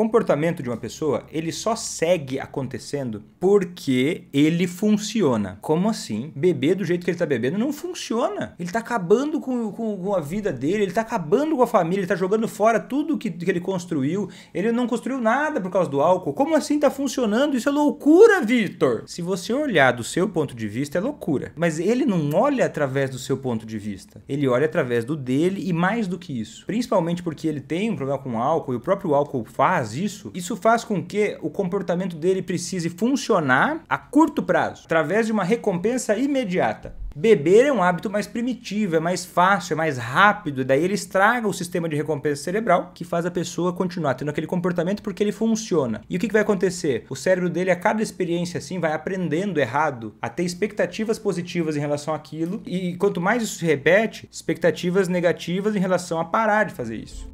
comportamento de uma pessoa, ele só segue acontecendo porque ele funciona. Como assim? Beber do jeito que ele tá bebendo não funciona. Ele tá acabando com, com, com a vida dele, ele tá acabando com a família, ele tá jogando fora tudo que, que ele construiu, ele não construiu nada por causa do álcool. Como assim tá funcionando? Isso é loucura, Vitor! Se você olhar do seu ponto de vista, é loucura. Mas ele não olha através do seu ponto de vista. Ele olha através do dele e mais do que isso. Principalmente porque ele tem um problema com álcool e o próprio álcool faz faz isso, isso faz com que o comportamento dele precise funcionar a curto prazo, através de uma recompensa imediata. Beber é um hábito mais primitivo, é mais fácil, é mais rápido, daí ele estraga o sistema de recompensa cerebral, que faz a pessoa continuar tendo aquele comportamento porque ele funciona. E o que, vai acontecer? O cérebro dele, a cada experiência assim, vai aprendendo errado a ter expectativas positivas em relação àquilo, e quanto mais isso se repete, expectativas negativas em relação a parar de fazer isso.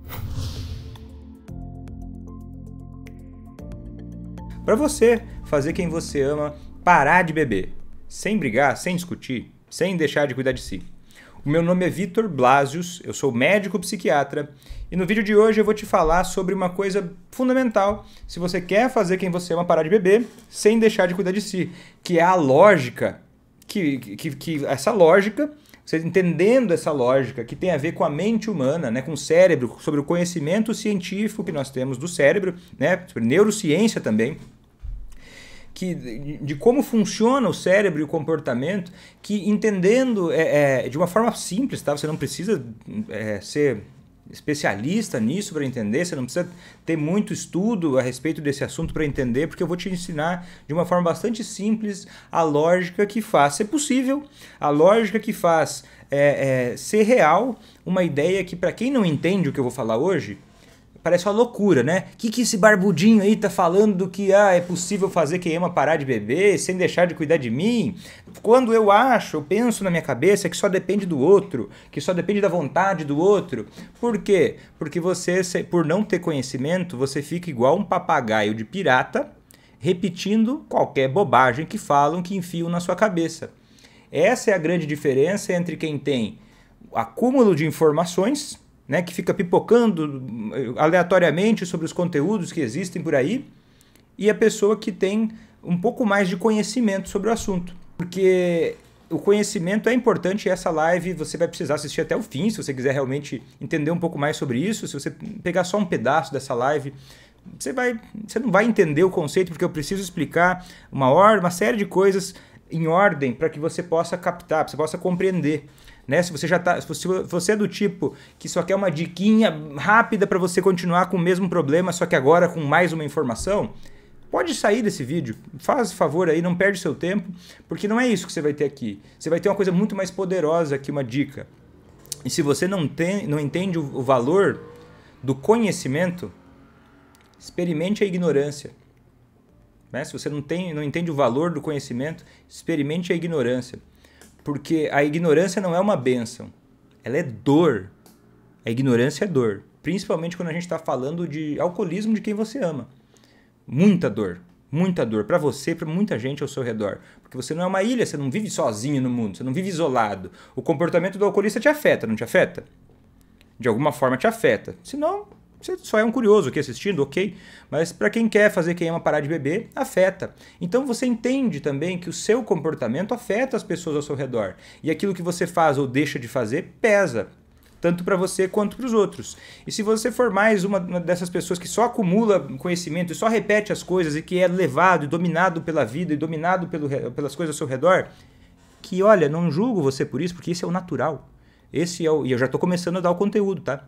para você fazer quem você ama parar de beber, sem brigar, sem discutir, sem deixar de cuidar de si. O meu nome é Vitor Blasius, eu sou médico psiquiatra e no vídeo de hoje eu vou te falar sobre uma coisa fundamental se você quer fazer quem você ama parar de beber sem deixar de cuidar de si, que é a lógica, que, que, que essa lógica você entendendo essa lógica que tem a ver com a mente humana, né, com o cérebro, sobre o conhecimento científico que nós temos do cérebro, né, sobre neurociência também, que, de como funciona o cérebro e o comportamento, que entendendo é, é, de uma forma simples, tá? Você não precisa é, ser especialista nisso para entender, você não precisa ter muito estudo a respeito desse assunto para entender, porque eu vou te ensinar de uma forma bastante simples a lógica que faz ser possível, a lógica que faz é, é, ser real uma ideia que, para quem não entende o que eu vou falar hoje, parece uma loucura, né? O que, que esse barbudinho aí tá falando do que ah, é possível fazer quem ama parar de beber sem deixar de cuidar de mim? Quando eu acho, eu penso na minha cabeça que só depende do outro, que só depende da vontade do outro. Por quê? Porque você, por não ter conhecimento, você fica igual um papagaio de pirata repetindo qualquer bobagem que falam, que enfiam na sua cabeça. Essa é a grande diferença entre quem tem acúmulo de informações né, que fica pipocando eh, aleatoriamente sobre os conteúdos que existem por aí, e a pessoa que tem um pouco mais de conhecimento sobre o assunto. Porque o conhecimento é importante e essa live você vai precisar assistir até o fim, se você quiser realmente entender um pouco mais sobre isso, se você pegar só um pedaço dessa live, você, vai, você não vai entender o conceito, porque eu preciso explicar uma, or, uma série de coisas em ordem para que você possa captar, para você possa compreender né? Se você já tá, se você é do tipo que só quer uma diquinha rápida para você continuar com o mesmo problema, só que agora com mais uma informação, pode sair desse vídeo. Faz favor aí, não perde seu tempo, porque não é isso que você vai ter aqui. Você vai ter uma coisa muito mais poderosa que uma dica. E se você não tem, não entende o valor do conhecimento, experimente a ignorância. Né? Se você não, tem, não entende o valor do conhecimento, experimente a ignorância. Porque a ignorância não é uma benção, ela é dor. A ignorância é dor, principalmente quando a gente está falando de alcoolismo de quem você ama. Muita dor, muita dor para você, para muita gente ao seu redor, porque você não é uma ilha, você não vive sozinho no mundo, você não vive isolado. O comportamento do alcoolista te afeta, não te afeta? De alguma forma te afeta. Senão, você só é um curioso aqui assistindo, ok? Mas para quem quer fazer quem ama parar de beber, afeta. Então você entende também que o seu comportamento afeta as pessoas ao seu redor. E aquilo que você faz ou deixa de fazer pesa, tanto para você quanto para os outros. E se você for mais uma dessas pessoas que só acumula conhecimento e só repete as coisas e que é levado e dominado pela vida e dominado pelo, pelas coisas ao seu redor, que olha, não julgo você por isso, porque isso é o natural. Esse é o, e eu já estou começando a dar o conteúdo, tá?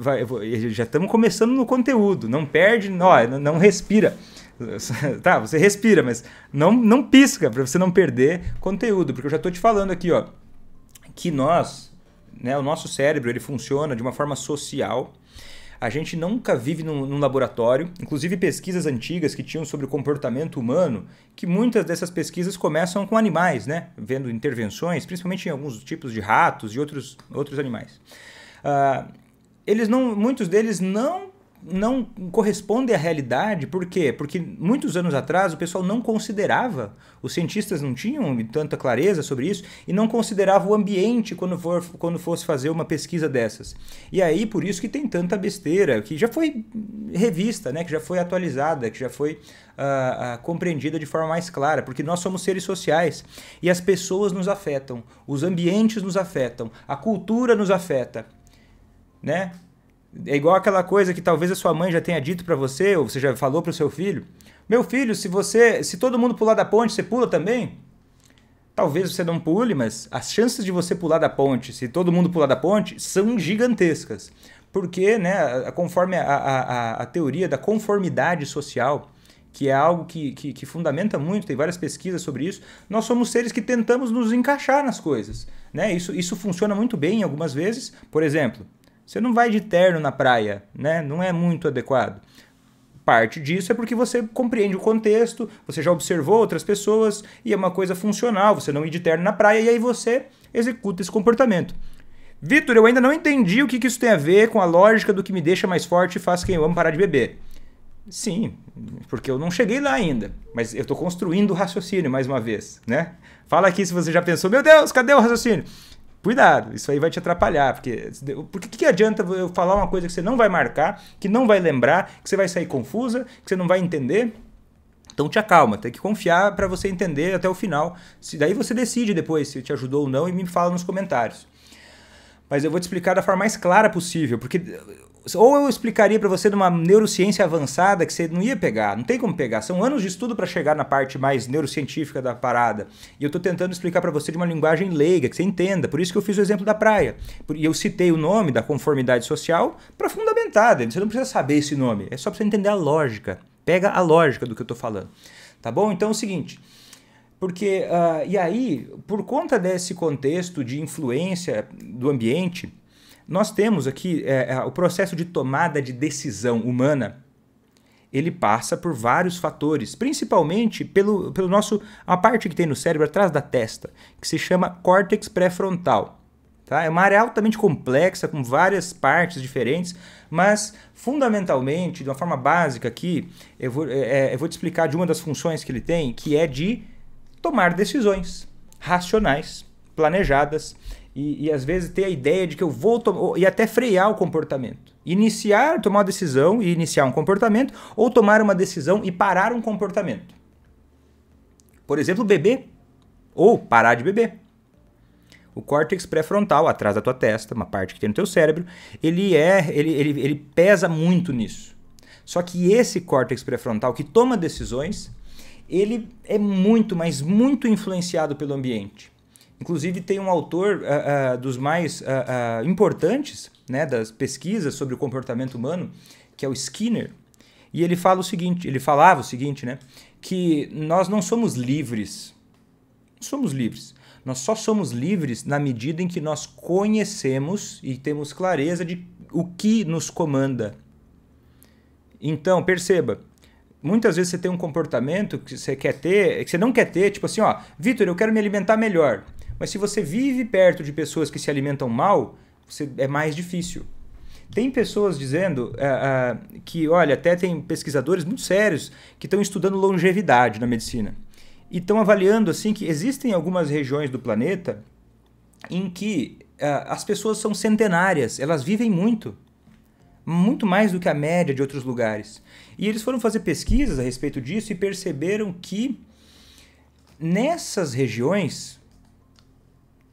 Vai, já estamos começando no conteúdo. Não perde, não, não respira. Tá, você respira, mas não, não pisca para você não perder conteúdo, porque eu já estou te falando aqui, ó, que nós, né, o nosso cérebro, ele funciona de uma forma social. A gente nunca vive num, num, laboratório, inclusive pesquisas antigas que tinham sobre o comportamento humano, que muitas dessas pesquisas começam com animais, né? Vendo intervenções, principalmente em alguns tipos de ratos e outros, outros animais. Uh, eles não, muitos deles não não correspondem à realidade, por quê? Porque muitos anos atrás o pessoal não considerava, os cientistas não tinham tanta clareza sobre isso e não considerava o ambiente quando, for, quando fosse fazer uma pesquisa dessas. E aí por isso que tem tanta besteira, que já foi revista, né? que já foi atualizada, que já foi Uh, uh, compreendida de forma mais clara, porque nós somos seres sociais e as pessoas nos afetam, os ambientes nos afetam, a cultura nos afeta né? É igual aquela coisa que talvez a sua mãe já tenha dito para você, ou você já falou para o seu filho. Meu filho, se você, se todo mundo pular da ponte, você pula também? Talvez você não pule, mas as chances de você pular da ponte, se todo mundo pular da ponte, são gigantescas. Porque, né, conforme a, a, a teoria da conformidade social, que é algo que, que, que, fundamenta muito, tem várias pesquisas sobre isso, nós somos seres que tentamos nos encaixar nas coisas. Né? Isso, isso funciona muito bem algumas vezes. Por exemplo, você não vai de terno na praia, né? Não é muito adequado. Parte disso é porque você compreende o contexto, você já observou outras pessoas e é uma coisa funcional, você não ir de terno na praia e aí você executa esse comportamento. Vitor, eu ainda não entendi o que, que isso tem a ver com a lógica do que me deixa mais forte e faz quem eu amo parar de beber. Sim, porque eu não cheguei lá ainda. Mas eu estou construindo o raciocínio mais uma vez, né? Fala aqui se você já pensou, meu Deus, cadê o raciocínio? Cuidado, isso aí vai te atrapalhar. Porque, porque que, adianta eu falar uma coisa que você não vai marcar, que não vai lembrar, que você vai sair confusa, que você não vai entender? Então te acalma, tem que confiar para você entender até o final. Se daí você decide depois se te ajudou ou não e me fala nos comentários mas eu vou te explicar da forma mais clara possível, porque ou eu explicaria para você de uma neurociência avançada que você não ia pegar, não tem como pegar, são anos de estudo para chegar na parte mais neurocientífica da parada. E eu estou tentando explicar para você de uma linguagem leiga, que você entenda. Por isso que eu fiz o exemplo da praia. E eu citei o nome da conformidade social para fundamentar, você não precisa saber esse nome, é só para você entender a lógica. Pega a lógica do que eu estou falando. Tá bom? Então é o seguinte, porque, uh, e aí, por conta desse contexto de influência do ambiente, nós temos aqui é, é, o processo de tomada de decisão humana. Ele passa por vários fatores, principalmente pelo, pelo nosso. a parte que tem no cérebro atrás da testa, que se chama córtex pré-frontal. Tá? É uma área altamente complexa, com várias partes diferentes, mas fundamentalmente, de uma forma básica aqui, eu vou, é, é eu vou te explicar de uma das funções que ele tem, que é de tomar decisões racionais, planejadas e, e, às vezes ter a ideia de que eu vou e até frear o comportamento. Iniciar, tomar uma decisão e iniciar um comportamento ou tomar uma decisão e parar um comportamento. Por exemplo, beber ou parar de beber. O córtex pré-frontal, atrás da tua testa, uma parte que tem no teu cérebro, ele é, ele, ele, ele pesa muito nisso. Só que esse córtex pré-frontal que toma decisões, ele é muito, mas muito influenciado pelo ambiente. Inclusive, tem um autor uh, uh, dos mais uh, importantes né, das pesquisas sobre o comportamento humano, que é o Skinner. E ele fala o seguinte: ele falava o seguinte, né? Que nós não somos livres. Somos livres. Nós só somos livres na medida em que nós conhecemos e temos clareza de o que nos comanda. Então, perceba, muitas vezes você tem um comportamento que você quer ter, que você não quer ter, tipo assim, ó, Vitor, eu quero me alimentar melhor. Mas se você vive perto de pessoas que se alimentam mal, você, é mais difícil. Tem pessoas dizendo eh, eh, que, olha, até tem pesquisadores muito sérios que estão estudando longevidade na medicina. E estão avaliando assim que existem algumas regiões do planeta em que eh, as pessoas são centenárias, elas vivem muito. Muito mais do que a média de outros lugares. E eles foram fazer pesquisas a respeito disso e perceberam que nessas regiões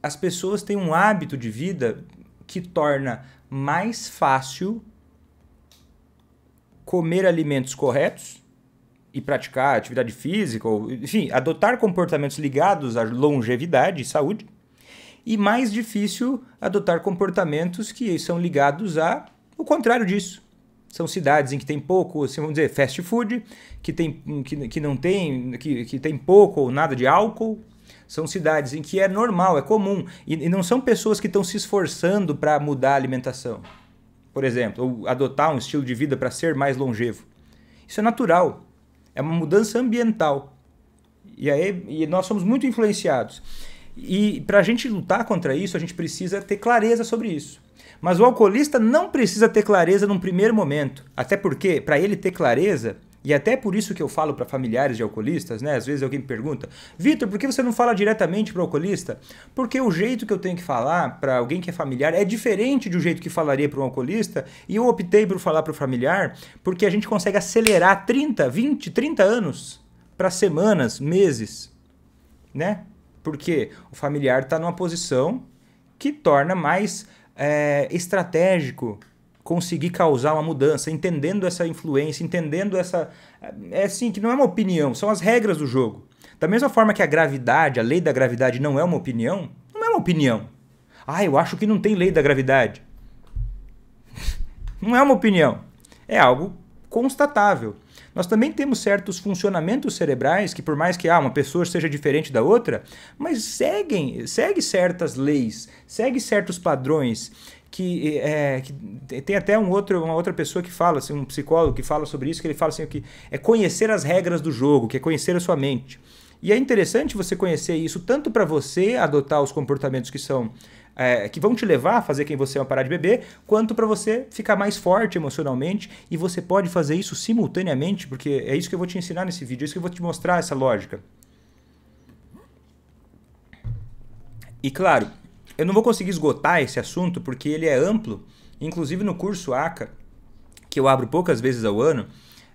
as pessoas têm um hábito de vida que torna mais fácil comer alimentos corretos e praticar atividade física, ou, enfim, adotar comportamentos ligados à longevidade e saúde, e mais difícil adotar comportamentos que são ligados a o contrário disso, são cidades em que tem pouco, assim, vamos dizer, fast food, que, tem, que, que não tem, que, que tem pouco ou nada de álcool, são cidades em que é normal, é comum, e, e não são pessoas que estão se esforçando para mudar a alimentação, por exemplo, ou adotar um estilo de vida para ser mais longevo. Isso é natural, é uma mudança ambiental. E aí e nós somos muito influenciados. E para a gente lutar contra isso, a gente precisa ter clareza sobre isso. Mas o alcoolista não precisa ter clareza num primeiro momento. Até porque, para ele ter clareza, e até por isso que eu falo para familiares de alcoolistas, né? Às vezes alguém me pergunta: "Vitor, por que você não fala diretamente para o alcoolista?" Porque o jeito que eu tenho que falar para alguém que é familiar é diferente do jeito que falaria para um alcoolista, e eu optei por falar para o familiar, porque a gente consegue acelerar 30, 20, 30 anos para semanas, meses, né? Porque o familiar está numa posição que torna mais é, estratégico conseguir causar uma mudança, entendendo essa influência, entendendo essa. É, é assim, que não é uma opinião, são as regras do jogo. Da mesma forma que a gravidade, a lei da gravidade não é uma opinião, não é uma opinião. Ah, eu acho que não tem lei da gravidade. não é uma opinião. É algo constatável. Nós também temos certos funcionamentos cerebrais que, por mais que ah, uma pessoa seja diferente da outra, mas seguem, segue certas leis, segue certos padrões. Que, é, que, tem até um outro, uma outra pessoa que fala, assim, um psicólogo que fala sobre isso, que ele fala assim, que é conhecer as regras do jogo, que é conhecer a sua mente. E é interessante você conhecer isso tanto para você adotar os comportamentos que são é, que vão te levar a fazer quem você é parar de beber, quanto para você ficar mais forte emocionalmente e você pode fazer isso simultaneamente, porque é isso que eu vou te ensinar nesse vídeo, é isso que eu vou te mostrar essa lógica. E claro, eu não vou conseguir esgotar esse assunto porque ele é amplo, inclusive no curso ACA, que eu abro poucas vezes ao ano,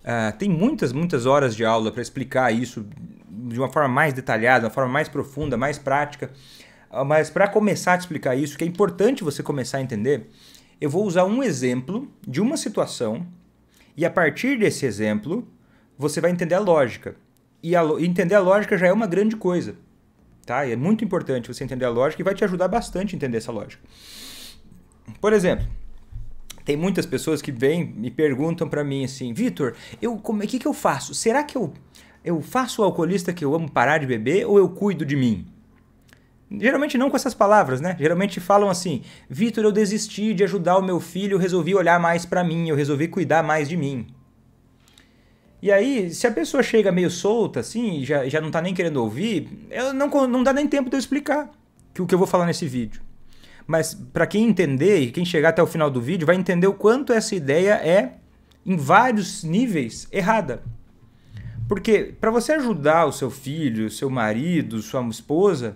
uh, tem muitas, muitas horas de aula para explicar isso de uma forma mais detalhada, uma forma mais profunda, mais prática. Ah, mas para começar a te explicar isso, que é importante você começar a entender, eu vou usar um exemplo de uma situação e a partir desse exemplo você vai entender a lógica. E a, entender a lógica já é uma grande coisa, tá? E é muito importante você entender a lógica e vai te ajudar bastante a entender essa lógica. Por exemplo, tem muitas pessoas que vêm e perguntam para mim assim, Vitor, eu como que que eu faço? Será que eu eu faço o alcoolista que eu amo parar de beber ou eu cuido de mim? Geralmente não com essas palavras, né? Geralmente falam assim: Vitor, eu desisti de ajudar o meu filho, eu resolvi olhar mais para mim, eu resolvi cuidar mais de mim. E aí, se a pessoa chega meio solta, assim, já, já não tá nem querendo ouvir, ela não, não dá nem tempo de eu explicar que, o que eu vou falar nesse vídeo. Mas para quem entender e quem chegar até o final do vídeo, vai entender o quanto essa ideia é, em vários níveis, errada. Porque para você ajudar o seu filho, seu marido, sua esposa,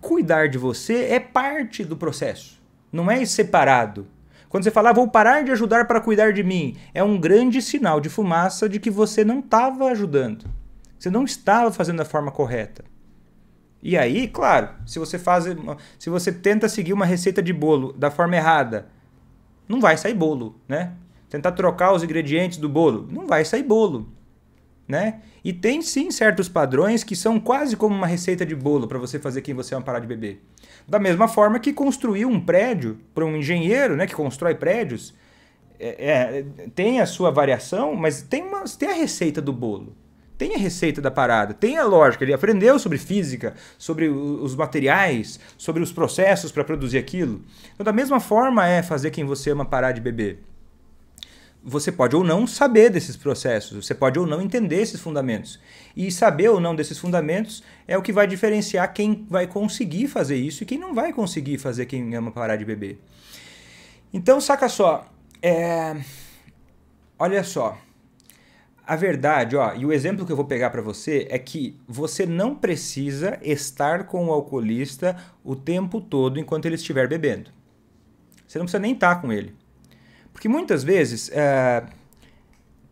cuidar de você é parte do processo, não é separado. Quando você fala, ah, vou parar de ajudar para cuidar de mim, é um grande sinal de fumaça de que você não estava ajudando. Você não estava fazendo da forma correta. E aí, claro, se você faz, se você tenta seguir uma receita de bolo da forma errada, não vai sair bolo, né? Tentar trocar os ingredientes do bolo, não vai sair bolo né? E tem sim certos padrões que são quase como uma receita de bolo para você fazer quem você ama parar de beber. Da mesma forma que construir um prédio para um engenheiro, né, que constrói prédios, é, é, tem a sua variação, mas tem, uma, tem a receita do bolo. Tem a receita da parada, tem a lógica. Ele aprendeu sobre física, sobre os materiais, sobre os processos para produzir aquilo. Então, da mesma forma é fazer quem você ama parar de beber você pode ou não saber desses processos, você pode ou não entender esses fundamentos. E saber ou não desses fundamentos é o que vai diferenciar quem vai conseguir fazer isso e quem não vai conseguir fazer quem ama parar de beber. Então, saca só. É... Olha só. A verdade, ó, e o exemplo que eu vou pegar para você é que você não precisa estar com o alcoolista o tempo todo enquanto ele estiver bebendo. Você não precisa nem estar tá com ele. Porque muitas vezes é,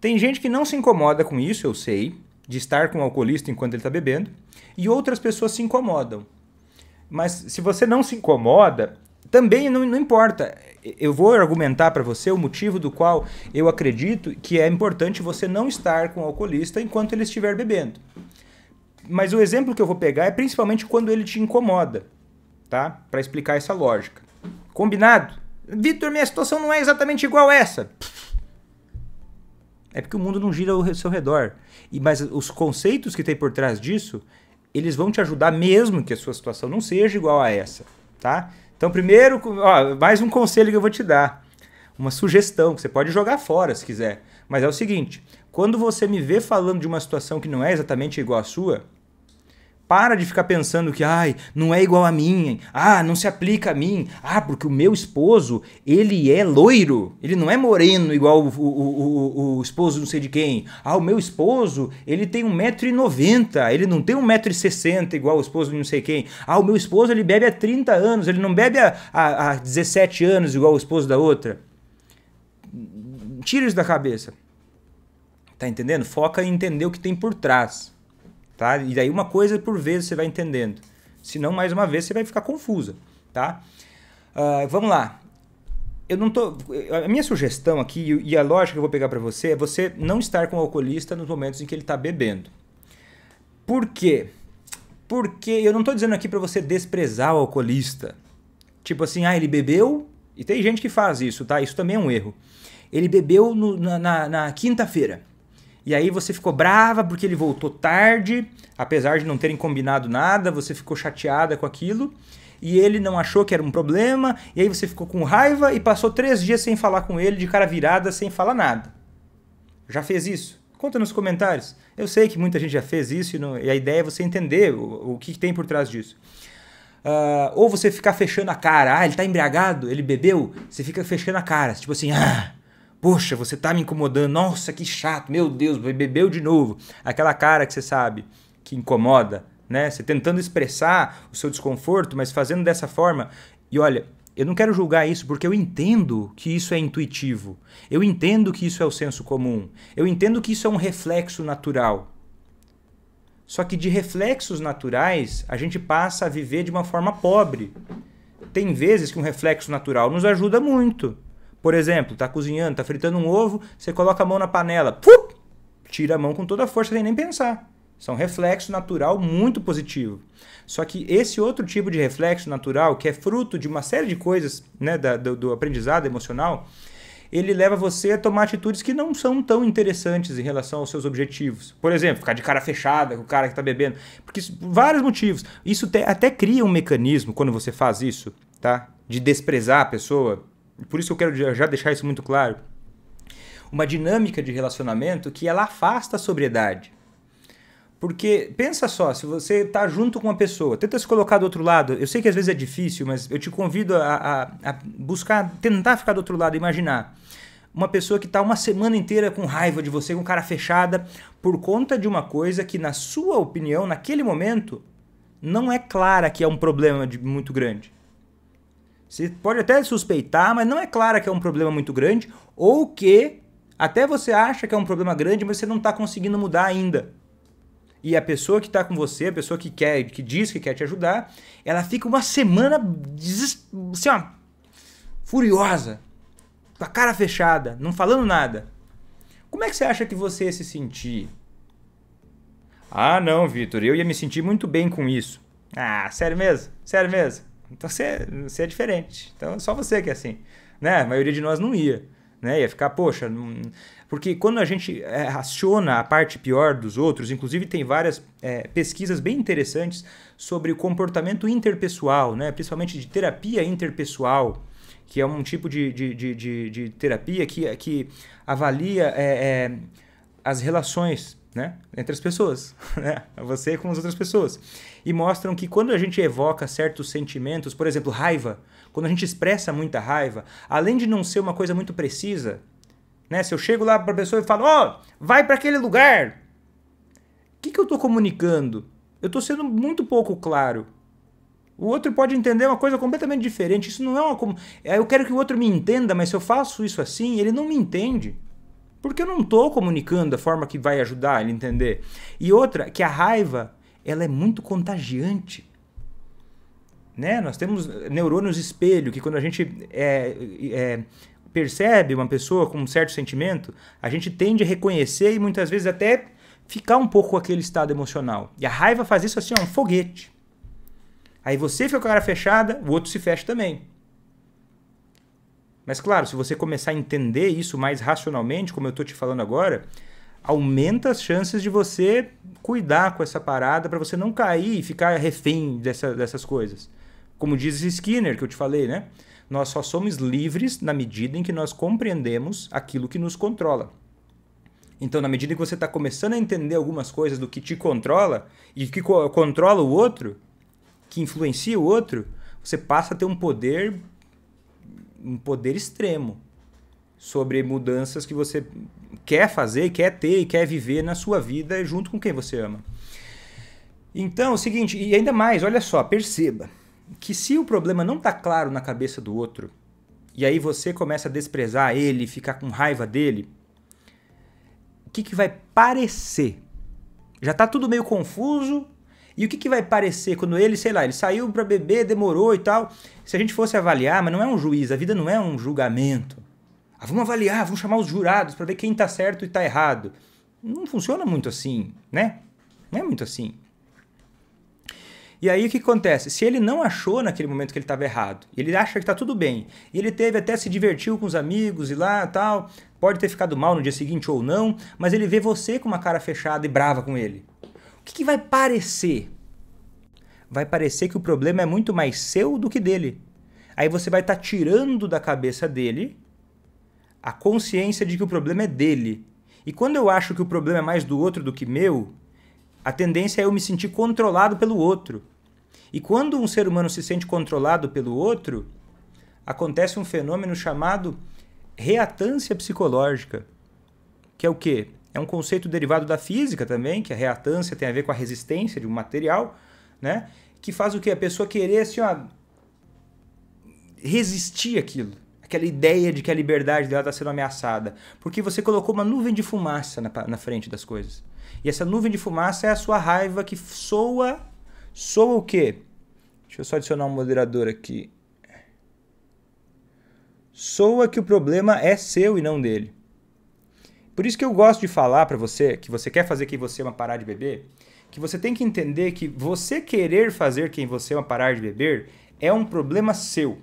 tem gente que não se incomoda com isso, eu sei, de estar com o um alcoolista enquanto ele está bebendo, e outras pessoas se incomodam. Mas se você não se incomoda, também não, não importa. Eu vou argumentar para você o motivo do qual eu acredito que é importante você não estar com o um alcoolista enquanto ele estiver bebendo. Mas o exemplo que eu vou pegar é principalmente quando ele te incomoda, tá? Para explicar essa lógica. Combinado? Vitor, minha situação não é exatamente igual essa. É porque o mundo não gira ao seu redor. E mas os conceitos que tem por trás disso, eles vão te ajudar mesmo que a sua situação não seja igual a essa, tá? Então primeiro, ó, mais um conselho que eu vou te dar, uma sugestão que você pode jogar fora se quiser, mas é o seguinte: quando você me vê falando de uma situação que não é exatamente igual à sua, para de ficar pensando que, ai, não é igual a mim, ah, não se aplica a mim, ah, porque o meu esposo, ele é loiro, ele não é moreno igual o, o, o, o esposo não sei de quem. Ah, o meu esposo, ele tem 1,90m, ele não tem 1,60m igual o esposo de não sei quem. Ah, o meu esposo, ele bebe há 30 anos, ele não bebe há, há, há 17 anos igual o esposo da outra. Tira isso da cabeça. Tá entendendo? Foca em entender o que tem por trás tá? E daí uma coisa por vez você vai entendendo. Senão, mais uma vez, você vai ficar confusa, tá? Uh, vamos lá. Eu não tô. A minha sugestão aqui e a lógica que eu vou pegar para você é você não estar com o alcoolista nos momentos em que ele está bebendo. Por quê? Porque eu não estou dizendo aqui para você desprezar o alcoolista. Tipo assim, ah, ele bebeu. E tem gente que faz isso, tá? Isso também é um erro. Ele bebeu no, na, na, na quinta-feira. E aí você ficou brava porque ele voltou tarde, apesar de não terem combinado nada, você ficou chateada com aquilo. E ele não achou que era um problema, e aí você ficou com raiva e passou três dias sem falar com ele, de cara virada, sem falar nada. Já fez isso? Conta nos comentários. Eu sei que muita gente já fez isso e, não, e a ideia é você entender o, o que, tem por trás disso. Uh, ou você ficar fechando a cara. Ah, ele tá embriagado, ele bebeu. Você fica fechando a cara. Tipo assim, ah, Poxa, você tá me incomodando. Nossa, que chato. Meu Deus, bebeu de novo. Aquela cara que você sabe que incomoda, né? Você tentando expressar o seu desconforto, mas fazendo dessa forma. E olha, eu não quero julgar isso porque eu entendo que isso é intuitivo. Eu entendo que isso é o senso comum. Eu entendo que isso é um reflexo natural. Só que de reflexos naturais, a gente passa a viver de uma forma pobre. Tem vezes que um reflexo natural nos ajuda muito. Por exemplo, tá cozinhando, tá fritando um ovo, você coloca a mão na panela, puf, tira a mão com toda a força sem nem pensar. Isso é um reflexo natural muito positivo. Só que esse outro tipo de reflexo natural, que é fruto de uma série de coisas, né, da, do, do aprendizado emocional, ele leva você a tomar atitudes que não são tão interessantes em relação aos seus objetivos. Por exemplo, ficar de cara fechada com o cara que está bebendo. Porque isso, por vários motivos. Isso te, até cria um mecanismo quando você faz isso, tá? De desprezar a pessoa, por isso eu quero já deixar isso muito claro, uma dinâmica de relacionamento que ela afasta a sobriedade. Porque pensa só, se você tá junto com uma pessoa, tenta se colocar do outro lado. Eu sei que às vezes é difícil, mas eu te convido a, a, a buscar, tentar ficar do outro lado, imaginar. Uma pessoa que tá uma semana inteira com raiva de você, com cara fechada, por conta de uma coisa que, na sua opinião, naquele momento, não é clara que é um problema de, muito grande. Você pode até suspeitar, mas não é claro que é um problema muito grande ou que até você acha que é um problema grande, mas você não está conseguindo mudar ainda. E a pessoa que está com você, a pessoa que quer, que diz que quer te ajudar, ela fica uma semana des... assim, ó, furiosa, com a cara fechada, não falando nada. Como é que você acha que você ia se sentir? Ah, não, Vitor, eu ia me sentir muito bem com isso. Ah, sério mesmo? Sério mesmo? Então você, é, você é diferente. Então é só você que é assim. Né? A maioria de nós não ia. Né? Ia ficar, poxa. Não... Porque quando a gente é, raciona a parte pior dos outros, inclusive tem várias é, pesquisas bem interessantes sobre o comportamento interpessoal, né? principalmente de terapia interpessoal, que é um tipo de, de, de, de terapia que, que avalia é, é as relações né? Entre as pessoas, né? Você com as outras pessoas. E mostram que quando a gente evoca certos sentimentos, por exemplo, raiva, quando a gente expressa muita raiva, além de não ser uma coisa muito precisa, né? Se eu chego lá para a pessoa e falo, ó, oh, vai para aquele lugar, o que, que eu estou comunicando? Eu estou sendo muito pouco claro. O outro pode entender uma coisa completamente diferente. Isso não é uma. É, eu quero que o outro me entenda, mas se eu faço isso assim, ele não me entende. Porque eu não estou comunicando da forma que vai ajudar ele a entender. E outra, que a raiva ela é muito contagiante. Né? Nós temos neurônios espelho, que quando a gente é, é, percebe uma pessoa com um certo sentimento, a gente tende a reconhecer e muitas vezes até ficar um pouco com aquele estado emocional. E a raiva faz isso assim, ó, um foguete. Aí você fica com a cara fechada, o outro se fecha também. Mas claro, se você começar a entender isso mais racionalmente, como eu estou te falando agora, aumenta as chances de você cuidar com essa parada para você não cair e ficar refém dessa, dessas coisas. Como diz Skinner, que eu te falei, né? Nós só somos livres na medida em que nós compreendemos aquilo que nos controla. Então, na medida que você está começando a entender algumas coisas do que te controla e que co controla o outro, que influencia o outro, você passa a ter um poder um poder extremo sobre mudanças que você quer fazer, quer ter e quer viver na sua vida junto com quem você ama. Então, é o seguinte, e ainda mais, olha só, perceba que se o problema não está claro na cabeça do outro, e aí você começa a desprezar ele, ficar com raiva dele, o que, que vai parecer? Já está tudo meio confuso, e o que, que vai parecer quando ele, sei lá, ele saiu para beber, demorou e tal? Se a gente fosse avaliar, mas não é um juiz, a vida não é um julgamento. Ah, vamos avaliar, vamos chamar os jurados para ver quem está certo e está errado. Não funciona muito assim, né? Não é muito assim. E aí o que acontece? Se ele não achou naquele momento que ele estava errado, ele acha que está tudo bem, e ele teve até se divertiu com os amigos e lá tal, pode ter ficado mal no dia seguinte ou não, mas ele vê você com uma cara fechada e brava com ele. O que, que vai parecer? Vai parecer que o problema é muito mais seu do que dele. Aí você vai estar tá tirando da cabeça dele a consciência de que o problema é dele. E quando eu acho que o problema é mais do outro do que meu, a tendência é eu me sentir controlado pelo outro. E quando um ser humano se sente controlado pelo outro, acontece um fenômeno chamado reatância psicológica, que é o quê? É um conceito derivado da física também, que a reatância tem a ver com a resistência de um material, né? Que faz o que? A pessoa querer assim, ó, resistir aquilo. Aquela ideia de que a liberdade dela está sendo ameaçada. Porque você colocou uma nuvem de fumaça na, na frente das coisas. E essa nuvem de fumaça é a sua raiva que soa. Soa o quê? Deixa eu só adicionar um moderador aqui. Soa que o problema é seu e não dele. Por isso que eu gosto de falar para você que você quer fazer quem você ama parar de beber, que você tem que entender que você querer fazer quem você ama parar de beber é um problema seu.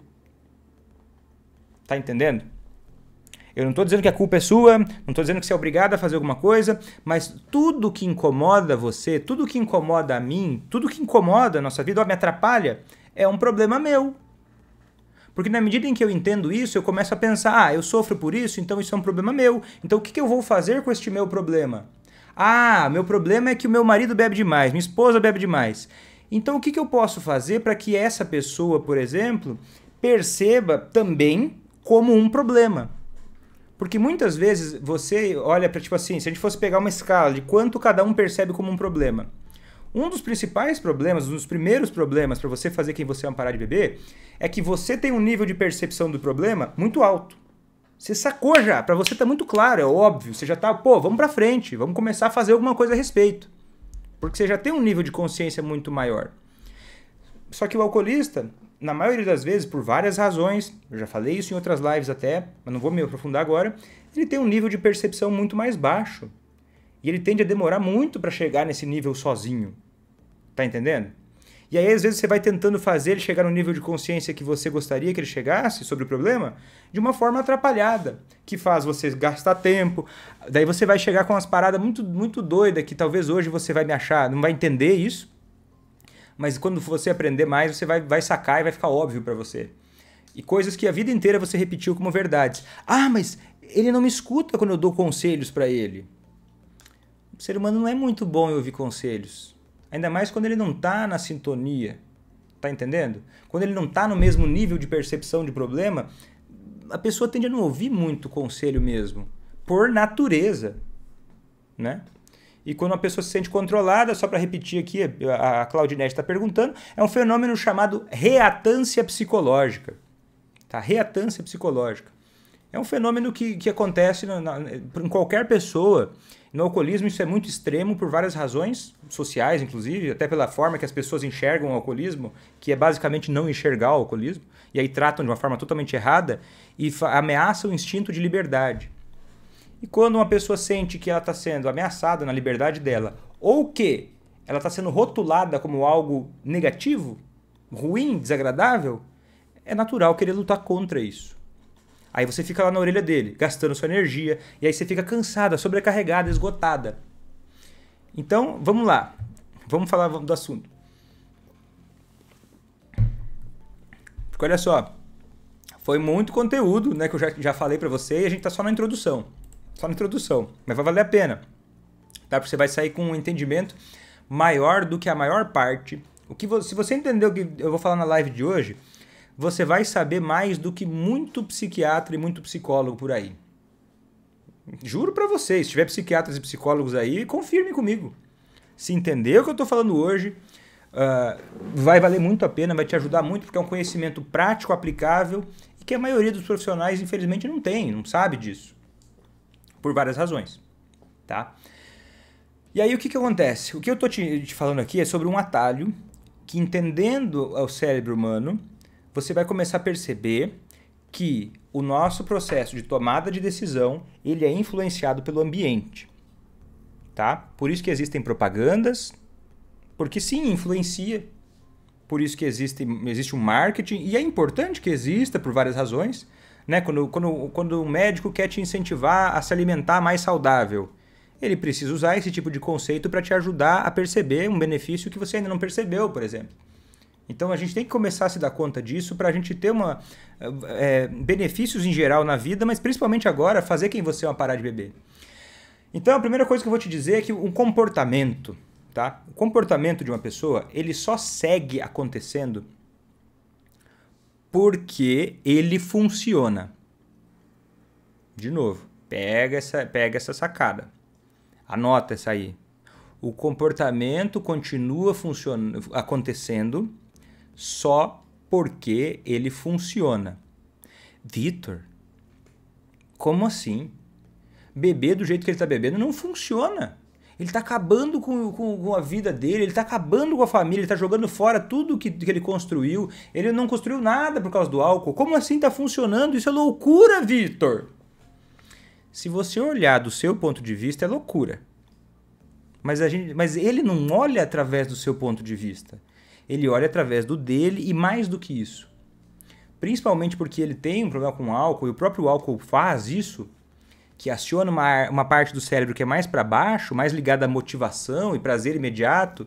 Tá entendendo? Eu não estou dizendo que a culpa é sua, não estou dizendo que você é obrigado a fazer alguma coisa, mas tudo que incomoda você, tudo que incomoda a mim, tudo que incomoda a nossa vida, ó, me atrapalha, é um problema meu. Porque na medida em que eu entendo isso, eu começo a pensar: ah, eu sofro por isso, então isso é um problema meu. Então o que, que eu vou fazer com este meu problema? Ah, meu problema é que o meu marido bebe demais, minha esposa bebe demais. Então o que, que eu posso fazer para que essa pessoa, por exemplo, perceba também como um problema? Porque muitas vezes você olha para, tipo assim, se a gente fosse pegar uma escala de quanto cada um percebe como um problema. Um dos principais problemas, um dos primeiros problemas para você fazer quem você ama parar de beber, é que você tem um nível de percepção do problema muito alto. Você sacou já, para você tá muito claro, é óbvio, você já tá, pô, vamos para frente, vamos começar a fazer alguma coisa a respeito. Porque você já tem um nível de consciência muito maior. Só que o alcoolista, na maioria das vezes, por várias razões, eu já falei isso em outras lives até, mas não vou me aprofundar agora, ele tem um nível de percepção muito mais baixo. E ele tende a demorar muito para chegar nesse nível sozinho. Tá entendendo? E aí, às vezes, você vai tentando fazer ele chegar no nível de consciência que você gostaria que ele chegasse sobre o problema, de uma forma atrapalhada, que faz você gastar tempo. Daí você vai chegar com umas paradas muito, muito doidas que talvez hoje você vai me achar, não vai entender isso. Mas quando você aprender mais, você vai, vai sacar e vai ficar óbvio para você. E coisas que a vida inteira você repetiu como verdades. Ah, mas ele não me escuta quando eu dou conselhos para ele. O ser humano não é muito bom em ouvir conselhos. Ainda mais quando ele não está na sintonia. Tá entendendo? Quando ele não está no mesmo nível de percepção de problema, a pessoa tende a não ouvir muito conselho mesmo. Por natureza. Né? E quando a pessoa se sente controlada, só para repetir aqui, a Claudinete está perguntando, é um fenômeno chamado reatância psicológica. Tá? Reatância psicológica. É um fenômeno que, que acontece na, na, em qualquer pessoa no alcoolismo, isso é muito extremo por várias razões, sociais, inclusive, até pela forma que as pessoas enxergam o alcoolismo, que é basicamente não enxergar o alcoolismo, e aí tratam de uma forma totalmente errada e ameaça o instinto de liberdade. E quando uma pessoa sente que ela está sendo ameaçada na liberdade dela, ou que ela está sendo rotulada como algo negativo, ruim, desagradável, é natural querer lutar contra isso. Aí você fica lá na orelha dele, gastando sua energia, e aí você fica cansada, sobrecarregada, esgotada. Então, vamos lá. Vamos falar do assunto. Porque olha só, foi muito conteúdo, né, que eu já, já falei para você, e a gente tá só na introdução. Só na introdução, mas vai valer a pena. Tá? Porque você vai sair com um entendimento maior do que a maior parte. O que se você entendeu o que eu vou falar na live de hoje, você vai saber mais do que muito psiquiatra e muito psicólogo por aí. Juro para vocês, se tiver psiquiatras e psicólogos aí, confirme comigo. Se entender o que eu estou falando hoje, uh, vai valer muito a pena, vai te ajudar muito, porque é um conhecimento prático, aplicável, e que a maioria dos profissionais, infelizmente, não tem, não sabe disso. Por várias razões, tá? E aí o que, que acontece? O que eu estou te, te falando aqui é sobre um atalho que, entendendo o cérebro humano, você vai começar a perceber que o nosso processo de tomada de decisão ele é influenciado pelo ambiente, tá? Por isso que existem propagandas, porque sim influencia. Por isso que existe existe o um marketing e é importante que exista por várias razões, né? Quando quando quando um médico quer te incentivar a se alimentar mais saudável, ele precisa usar esse tipo de conceito para te ajudar a perceber um benefício que você ainda não percebeu, por exemplo. Então a gente tem que começar a se dar conta disso para a gente ter uma, é, benefícios em geral na vida, mas principalmente agora, fazer quem você é uma parar de beber. Então a primeira coisa que eu vou te dizer é que um comportamento, tá? O comportamento de uma pessoa, ele só segue acontecendo porque ele funciona. De novo, pega essa, pega essa sacada. Anota essa aí. O comportamento continua acontecendo só porque ele funciona. Vitor, como assim? Beber do jeito que ele está bebendo não funciona. Ele está acabando com, com, com, a vida dele, ele está acabando com a família, ele está jogando fora tudo que, que ele construiu. Ele não construiu nada por causa do álcool. Como assim está funcionando? Isso é loucura, Vitor! Se você olhar do seu ponto de vista, é loucura. Mas, a gente, mas ele não olha através do seu ponto de vista ele olha através do dele e mais do que isso. Principalmente porque ele tem um problema com o álcool e o próprio álcool faz isso, que aciona uma, uma parte do cérebro que é mais para baixo, mais ligada à motivação e prazer imediato,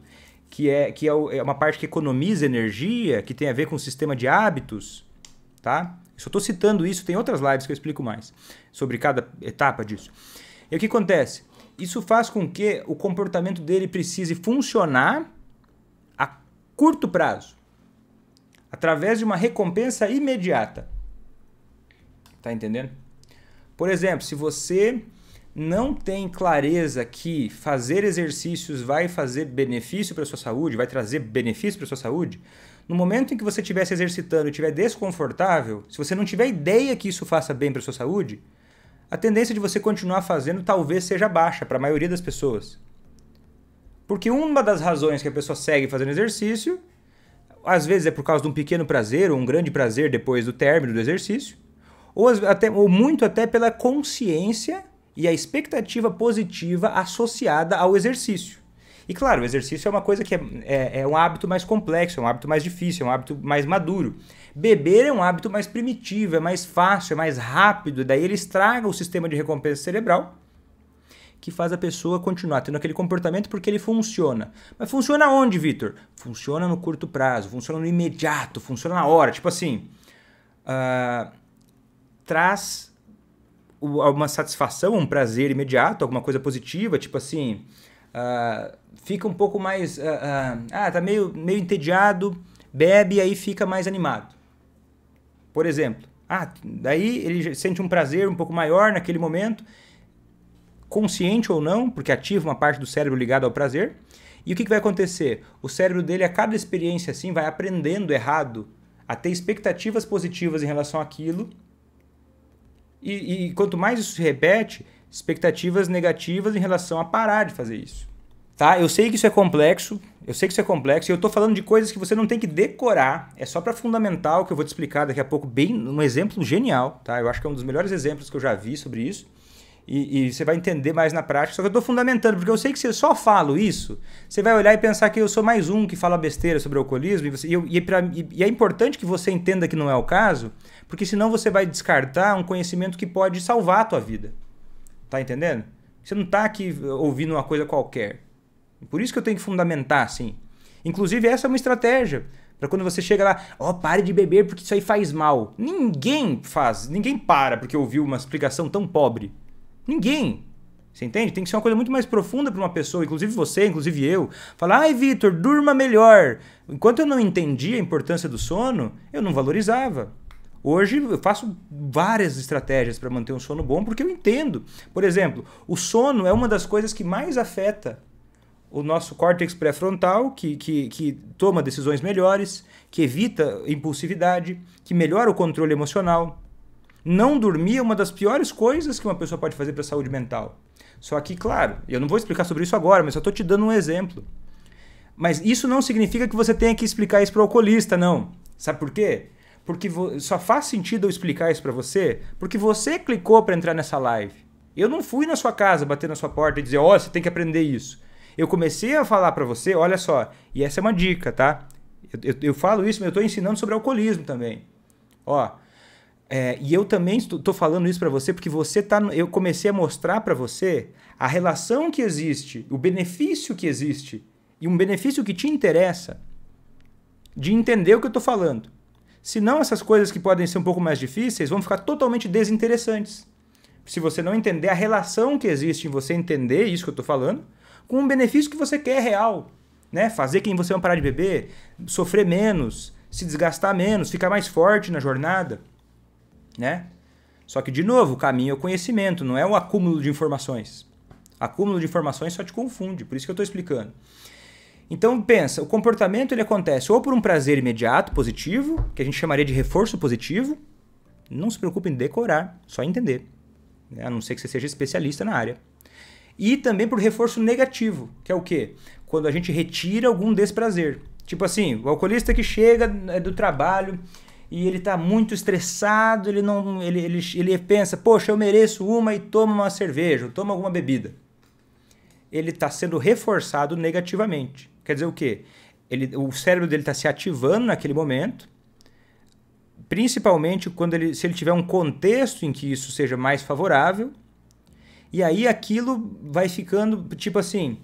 que é, que é, é uma parte que economiza energia, que tem a ver com o sistema de hábitos, tá? Só estou citando isso, tem outras lives que eu explico mais sobre cada etapa disso. E o que acontece? Isso faz com que o comportamento dele precise funcionar curto prazo, através de uma recompensa imediata. Tá entendendo? Por exemplo, se você não tem clareza que fazer exercícios vai fazer benefício para sua saúde, vai trazer benefício para sua saúde, no momento em que você estiver se exercitando e estiver desconfortável, se você não tiver ideia que isso faça bem para sua saúde, a tendência de você continuar fazendo talvez seja baixa para a maioria das pessoas. Porque uma das razões que a pessoa segue fazendo exercício, às vezes é por causa de um pequeno prazer ou um grande prazer depois do término do exercício, ou, até, ou muito até pela consciência e a expectativa positiva associada ao exercício. E claro, o exercício é uma coisa que é, é, é, um hábito mais complexo, é um hábito mais difícil, é um hábito mais maduro. Beber é um hábito mais primitivo, é mais fácil, é mais rápido, daí ele estraga o sistema de recompensa cerebral que faz a pessoa continuar tendo aquele comportamento porque ele funciona. Mas funciona onde, Vitor? Funciona no curto prazo, funciona no imediato, funciona na hora. Tipo assim, uh, traz uma satisfação, um prazer imediato, alguma coisa positiva, tipo assim, uh, fica um pouco mais, uh, ah, tá meio, meio entediado, bebe e aí fica mais animado. Por exemplo, ah, daí ele sente um prazer um pouco maior naquele momento consciente ou não, porque ativa uma parte do cérebro ligada ao prazer. E o que, que vai acontecer? O cérebro dele, a cada experiência assim, vai aprendendo errado a ter expectativas positivas em relação àquilo. E, e quanto mais isso se repete, expectativas negativas em relação a parar de fazer isso. Tá? Eu sei que isso é complexo, eu sei que isso é complexo, e eu estou falando de coisas que você não tem que decorar, é só para fundamental que eu vou te explicar daqui a pouco, bem um exemplo genial, tá? Eu acho que é um dos melhores exemplos que eu já vi sobre isso. E, e, você vai entender mais na prática. Só que eu estou fundamentando, porque eu sei que se eu só falo isso, você vai olhar e pensar que eu sou mais um que fala besteira sobre o alcoolismo. E, você, e, eu, e, pra, e é importante que você entenda que não é o caso, porque senão você vai descartar um conhecimento que pode salvar a tua vida. Tá entendendo? Você não está aqui ouvindo uma coisa qualquer. Por isso que eu tenho que fundamentar, assim. Inclusive, essa é uma estratégia. Para quando você chega lá, ó, oh, pare de beber porque isso aí faz mal. Ninguém faz, ninguém para porque ouviu uma explicação tão pobre. Ninguém. Você entende? Tem que ser uma coisa muito mais profunda para uma pessoa, inclusive você, inclusive eu. Falar, ai, Vitor, durma melhor. Enquanto eu não entendia a importância do sono, eu não valorizava. Hoje eu faço várias estratégias para manter um sono bom porque eu entendo. Por exemplo, o sono é uma das coisas que mais afeta o nosso córtex pré-frontal, que, que, que toma decisões melhores, que evita impulsividade, que melhora o controle emocional, não dormir é uma das piores coisas que uma pessoa pode fazer para a saúde mental. Só que, claro, eu não vou explicar sobre isso agora, mas só estou te dando um exemplo. Mas isso não significa que você tenha que explicar isso para o alcoolista, não. Sabe por quê? Porque só faz sentido eu explicar isso para você porque você clicou para entrar nessa live. Eu não fui na sua casa bater na sua porta e dizer: "Ó, oh, você tem que aprender isso". Eu comecei a falar para você, olha só, e essa é uma dica, tá? Eu, eu, eu falo isso, mas eu estou ensinando sobre alcoolismo também. Ó, é, e eu também estou falando isso para você porque você tá. Eu comecei a mostrar para você a relação que existe, o benefício que existe e um benefício que te interessa de entender o que eu estou falando. Senão, essas coisas que podem ser um pouco mais difíceis vão ficar totalmente desinteressantes. Se você não entender a relação que existe em você entender isso que eu estou falando, com um benefício que você quer real. Né? Fazer quem você não parar de beber, sofrer menos, se desgastar menos, ficar mais forte na jornada né? Só que, de novo, o caminho é o conhecimento, não é o acúmulo de informações. Acúmulo de informações só te confunde, por isso que eu estou explicando. Então pensa, o comportamento ele acontece ou por um prazer imediato positivo, que a gente chamaria de reforço positivo. Não se preocupe em decorar, só entender. Né? A não ser que você seja especialista na área. E também por reforço negativo, que é o quê? Quando a gente retira algum desprazer. Tipo assim, o alcoolista que chega é do trabalho, e ele está muito estressado, ele não, ele, ele, ele pensa, poxa, eu mereço uma e toma uma cerveja, toma alguma bebida. Ele está sendo reforçado negativamente. Quer dizer o quê? Ele, o cérebro dele está se ativando naquele momento, principalmente quando ele, se ele tiver um contexto em que isso seja mais favorável, e aí aquilo vai ficando tipo assim,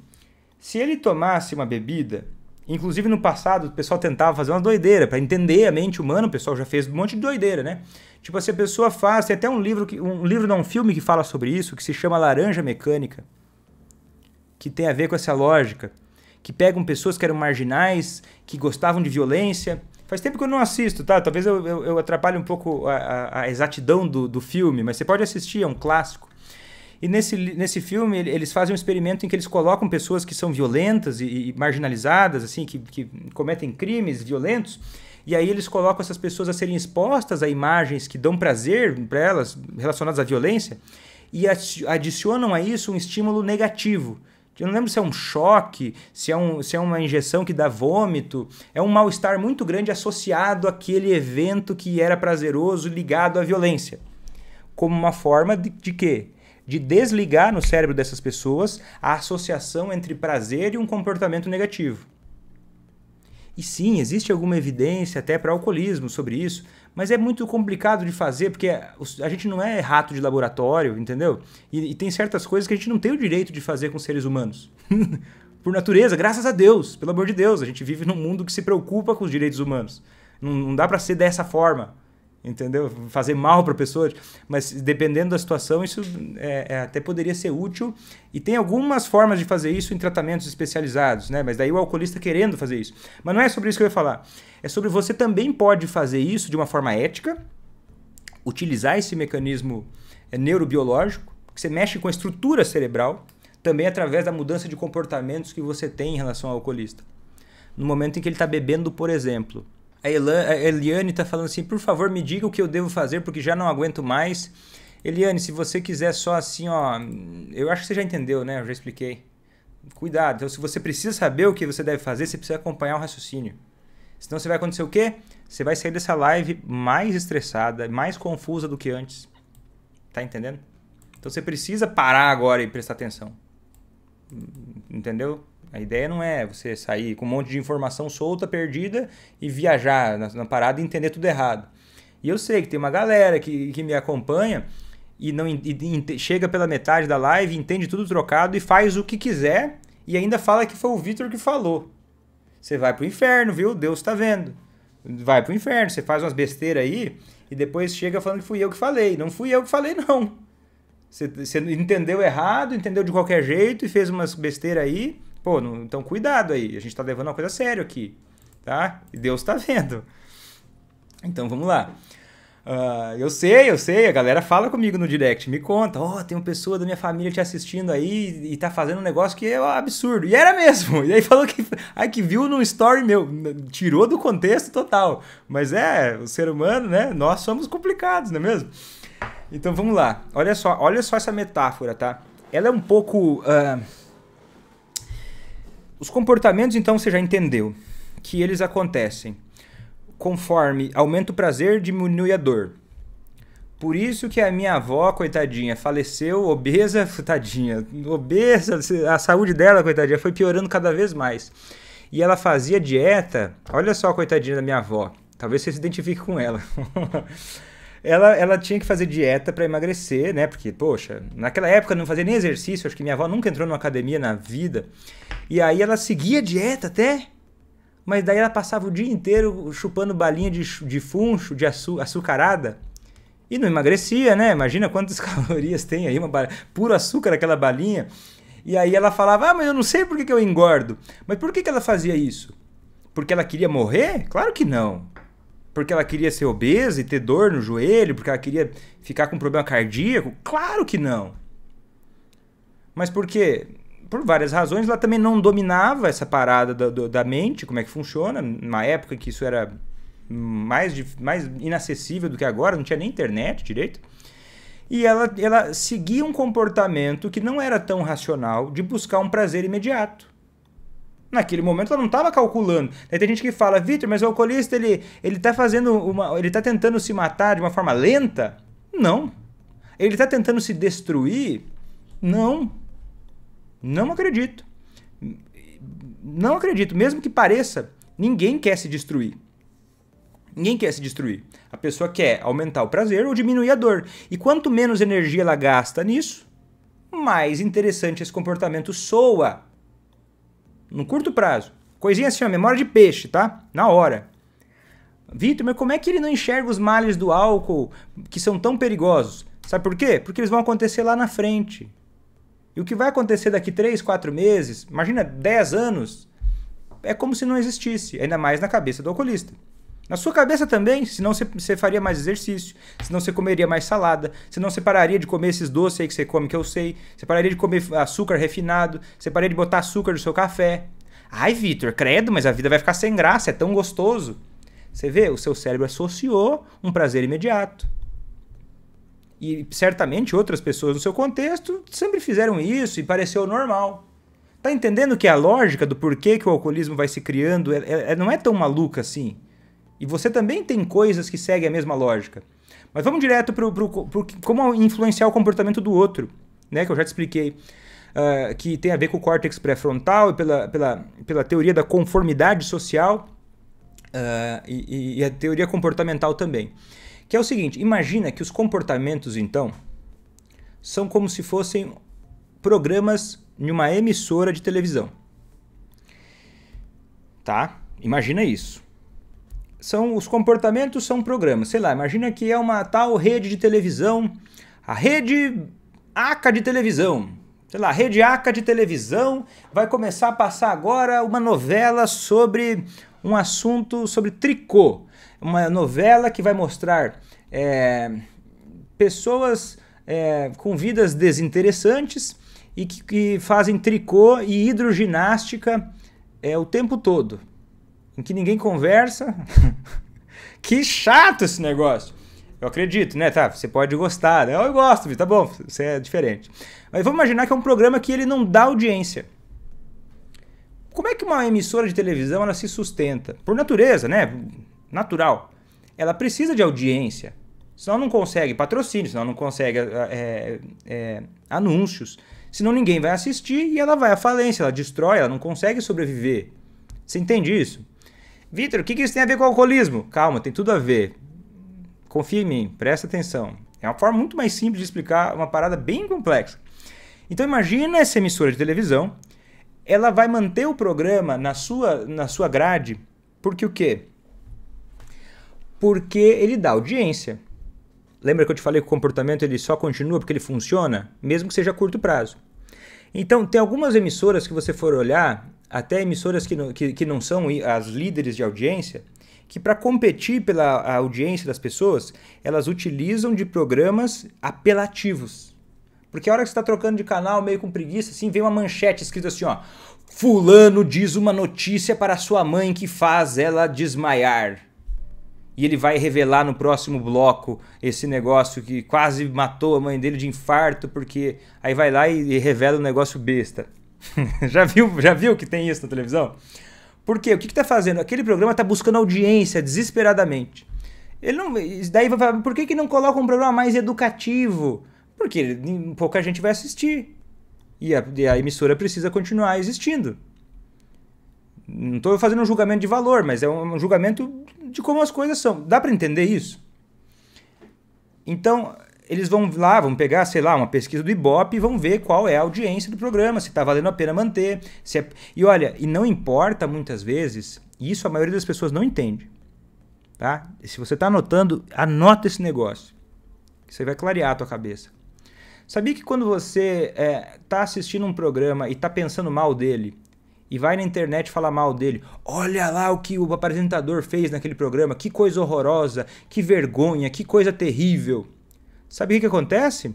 se ele tomasse uma bebida Inclusive no passado, o pessoal tentava fazer uma doideira para entender a mente humana, o pessoal já fez um monte de doideira, né? Tipo assim, a pessoa faz, tem até um livro que um livro não um filme que fala sobre isso, que se chama Laranja Mecânica, que tem a ver com essa lógica, que pegam pessoas que eram marginais, que gostavam de violência. Faz tempo que eu não assisto, tá? Talvez eu, eu, eu atrapalhe um pouco a, a, a exatidão do, do filme, mas você pode assistir, é um clássico. E nesse, nesse filme, eles fazem um experimento em que eles colocam pessoas que são violentas e, e marginalizadas, assim, que, que cometem crimes violentos, e aí eles colocam essas pessoas a serem expostas a imagens que dão prazer para elas, relacionadas à violência, e adicionam a isso um estímulo negativo. Eu não lembro se é um choque, se é, um, se é uma injeção que dá vômito. É um mal-estar muito grande associado àquele evento que era prazeroso ligado à violência. Como uma forma de, de quê? de desligar no cérebro dessas pessoas a associação entre prazer e um comportamento negativo. E sim, existe alguma evidência até para alcoolismo sobre isso, mas é muito complicado de fazer porque a gente não é rato de laboratório, entendeu? E, e tem certas coisas que a gente não tem o direito de fazer com seres humanos. Por natureza, graças a Deus, pelo amor de Deus, a gente vive num mundo que se preocupa com os direitos humanos. Não, não dá para ser dessa forma entendeu? Fazer mal para pessoas. Mas dependendo da situação, isso é, é, até poderia ser útil. E tem algumas formas de fazer isso em tratamentos especializados, né? Mas daí o alcoolista querendo fazer isso. Mas não é sobre isso que eu ia falar. É sobre você também pode fazer isso de uma forma ética, utilizar esse mecanismo é, neurobiológico, que você mexe com a estrutura cerebral, também através da mudança de comportamentos que você tem em relação ao alcoolista. No momento em que ele está bebendo, por exemplo, a, Elan, a Eliane está falando assim: por favor, me diga o que eu devo fazer, porque já não aguento mais. Eliane, se você quiser só assim, ó. Eu acho que você já entendeu, né? Eu já expliquei. Cuidado. Então, se você precisa saber o que você deve fazer, você precisa acompanhar o raciocínio. Senão você vai acontecer o quê? Você vai sair dessa live mais estressada, mais confusa do que antes. Tá entendendo? Então você precisa parar agora e prestar atenção. Entendeu? A ideia não é você sair com um monte de informação solta, perdida e viajar na, na parada e entender tudo errado. E eu sei que tem uma galera que, que me acompanha e não e, e, chega pela metade da live, entende tudo trocado e faz o que quiser e ainda fala que foi o Vitor que falou. Você vai pro inferno, viu? Deus tá vendo. Vai pro inferno, você faz umas besteiras aí e depois chega falando que fui eu que falei. Não fui eu que falei, não. Você, você entendeu errado, entendeu de qualquer jeito e fez umas besteiras aí Pô, não, então cuidado aí, a gente está levando uma coisa séria aqui, tá? E Deus está vendo. Então vamos lá. Uh, eu sei, eu sei, a galera fala comigo no direct, me conta, ó, oh, tem uma pessoa da minha família te assistindo aí e tá fazendo um negócio que é um absurdo. E era mesmo. E aí falou que, ai, que viu num story meu, tirou do contexto total. Mas é, o ser humano, né? Nós somos complicados, não é mesmo? Então vamos lá. Olha só, olha só essa metáfora, tá? Ela é um pouco uh, os comportamentos, então, você já entendeu que eles acontecem conforme aumenta o prazer, diminui a dor. Por isso que a minha avó, coitadinha, faleceu obesa, tadinha, obesa, a saúde dela, coitadinha, foi piorando cada vez mais. E ela fazia dieta, olha só, coitadinha da minha avó, talvez você se identifique com ela. ela, ela tinha que fazer dieta para emagrecer, né? Porque, poxa, naquela época não fazia nem exercício, acho que minha avó nunca entrou numa academia na vida. E aí ela seguia dieta até, mas daí ela passava o dia inteiro chupando balinha de, de funcho, de açu, açucarada. E não emagrecia, né? Imagina quantas calorias tem aí, uma ba... puro açúcar aquela balinha. E aí ela falava, ah, mas eu não sei por que, que eu engordo. Mas por que, que ela fazia isso? Porque ela queria morrer? Claro que não porque ela queria ser obesa e ter dor no joelho, porque ela queria ficar com problema cardíaco? Claro que não. Mas por quê? Por várias razões, ela também não dominava essa parada da, da mente, como é que funciona, numa época que isso era mais, mais inacessível do que agora, não tinha nem internet direito. E ela, ela seguia um comportamento que não era tão racional de buscar um prazer imediato. Naquele momento ela não estava calculando. Aí tem gente que fala, Vitor, mas o alcoolista ele ele está fazendo uma, ele está tentando se matar de uma forma lenta? Não. Ele está tentando se destruir? Não. Não acredito. Não acredito, mesmo que pareça, ninguém quer se destruir. Ninguém quer se destruir. A pessoa quer aumentar o prazer ou diminuir a dor. E quanto menos energia ela gasta nisso, mais interessante esse comportamento soa no curto prazo. Coisinha assim, ó, memória de peixe, tá? Na hora. Vitor, mas como é que ele não enxerga os males do álcool que são tão perigosos? Sabe por quê? Porque eles vão acontecer lá na frente. E o que vai acontecer daqui 3, 4 meses, imagina 10 anos, é como se não existisse, ainda mais na cabeça do alcoolista. Na sua cabeça também, senão você, você faria mais exercício, senão você comeria mais salada, senão você pararia de comer esses doces aí que você come, que eu sei, você pararia de comer açúcar refinado, você pararia de botar açúcar no seu café. Ai, Vitor, credo, mas a vida vai ficar sem graça, é tão gostoso. Você vê, o seu cérebro associou um prazer imediato. E certamente outras pessoas no seu contexto sempre fizeram isso e pareceu normal. Tá entendendo que a lógica do porquê que o alcoolismo vai se criando é, é, é não é tão maluca assim? E você também tem coisas que seguem a mesma lógica. Mas vamos direto para como influenciar o comportamento do outro, né? Que eu já te expliquei. Uh, que tem a ver com o córtex pré-frontal e pela, pela, pela teoria da conformidade social uh, e, e a teoria comportamental também. Que é o seguinte: imagina que os comportamentos, então, são como se fossem programas em uma emissora de televisão. Tá? Imagina isso são os comportamentos são programas. Sei lá, imagina que é uma tal rede de televisão, a rede ACA de televisão. Sei lá, a rede ACA de televisão vai começar a passar agora uma novela sobre um assunto sobre tricô. Uma novela que vai mostrar é, pessoas é, com vidas desinteressantes e que, que fazem tricô e hidroginástica é, o tempo todo com que ninguém conversa. que chato esse negócio. Eu acredito, né? Tá, você pode gostar. Né? Eu gosto, tá bom, você é diferente. Mas vamos imaginar que é um programa que ele não dá audiência. Como é que uma emissora de televisão ela se sustenta? Por natureza, né? Natural. Ela precisa de audiência. Senão não consegue patrocínio, senão não consegue ah, é, é, anúncios. Senão ninguém vai assistir e ela vai à falência, ela destrói, ela não consegue sobreviver. Você entende isso? Vitor, o que, que isso tem a ver com alcoolismo? Calma, tem tudo a ver. Confia em mim, presta atenção. É uma forma muito mais simples de explicar uma parada bem complexa. Então imagina essa emissora de televisão, ela vai manter o programa na sua, na sua grade, porque o quê? Porque ele dá audiência. Lembra que eu te falei que o comportamento ele só continua porque ele funciona, mesmo que seja a curto prazo. Então, tem algumas emissoras que você for olhar, até emissoras que não, que, que não são as líderes de audiência, que para competir pela audiência das pessoas, elas utilizam de programas apelativos. Porque a hora que você está trocando de canal, meio com preguiça, assim, vem uma manchete escrita assim, ó. Fulano diz uma notícia para sua mãe que faz ela desmaiar. E ele vai revelar no próximo bloco esse negócio que quase matou a mãe dele de infarto, porque aí vai lá e revela um negócio besta. já viu já viu que tem isso na televisão? Por quê? O que está fazendo? Aquele programa está buscando audiência desesperadamente. Ele não, daí vai falar, por que, que não coloca um programa mais educativo? Porque pouca gente vai assistir. E a, e a emissora precisa continuar existindo. Não estou fazendo um julgamento de valor, mas é um julgamento de como as coisas são. Dá para entender isso? Então, eles vão lá, vão pegar, sei lá, uma pesquisa do Ibope e vão ver qual é a audiência do programa, se está valendo a pena manter. Se é... E olha, e não importa muitas vezes, isso a maioria das pessoas não entende. Tá? E se você está anotando, anota esse negócio. Você vai clarear a tua cabeça. Sabia que quando você está é, tá assistindo um programa e está pensando mal dele, e vai na internet falar mal dele. Olha lá o que o apresentador fez naquele programa, que coisa horrorosa, que vergonha, que coisa terrível. Sabe o que, que acontece?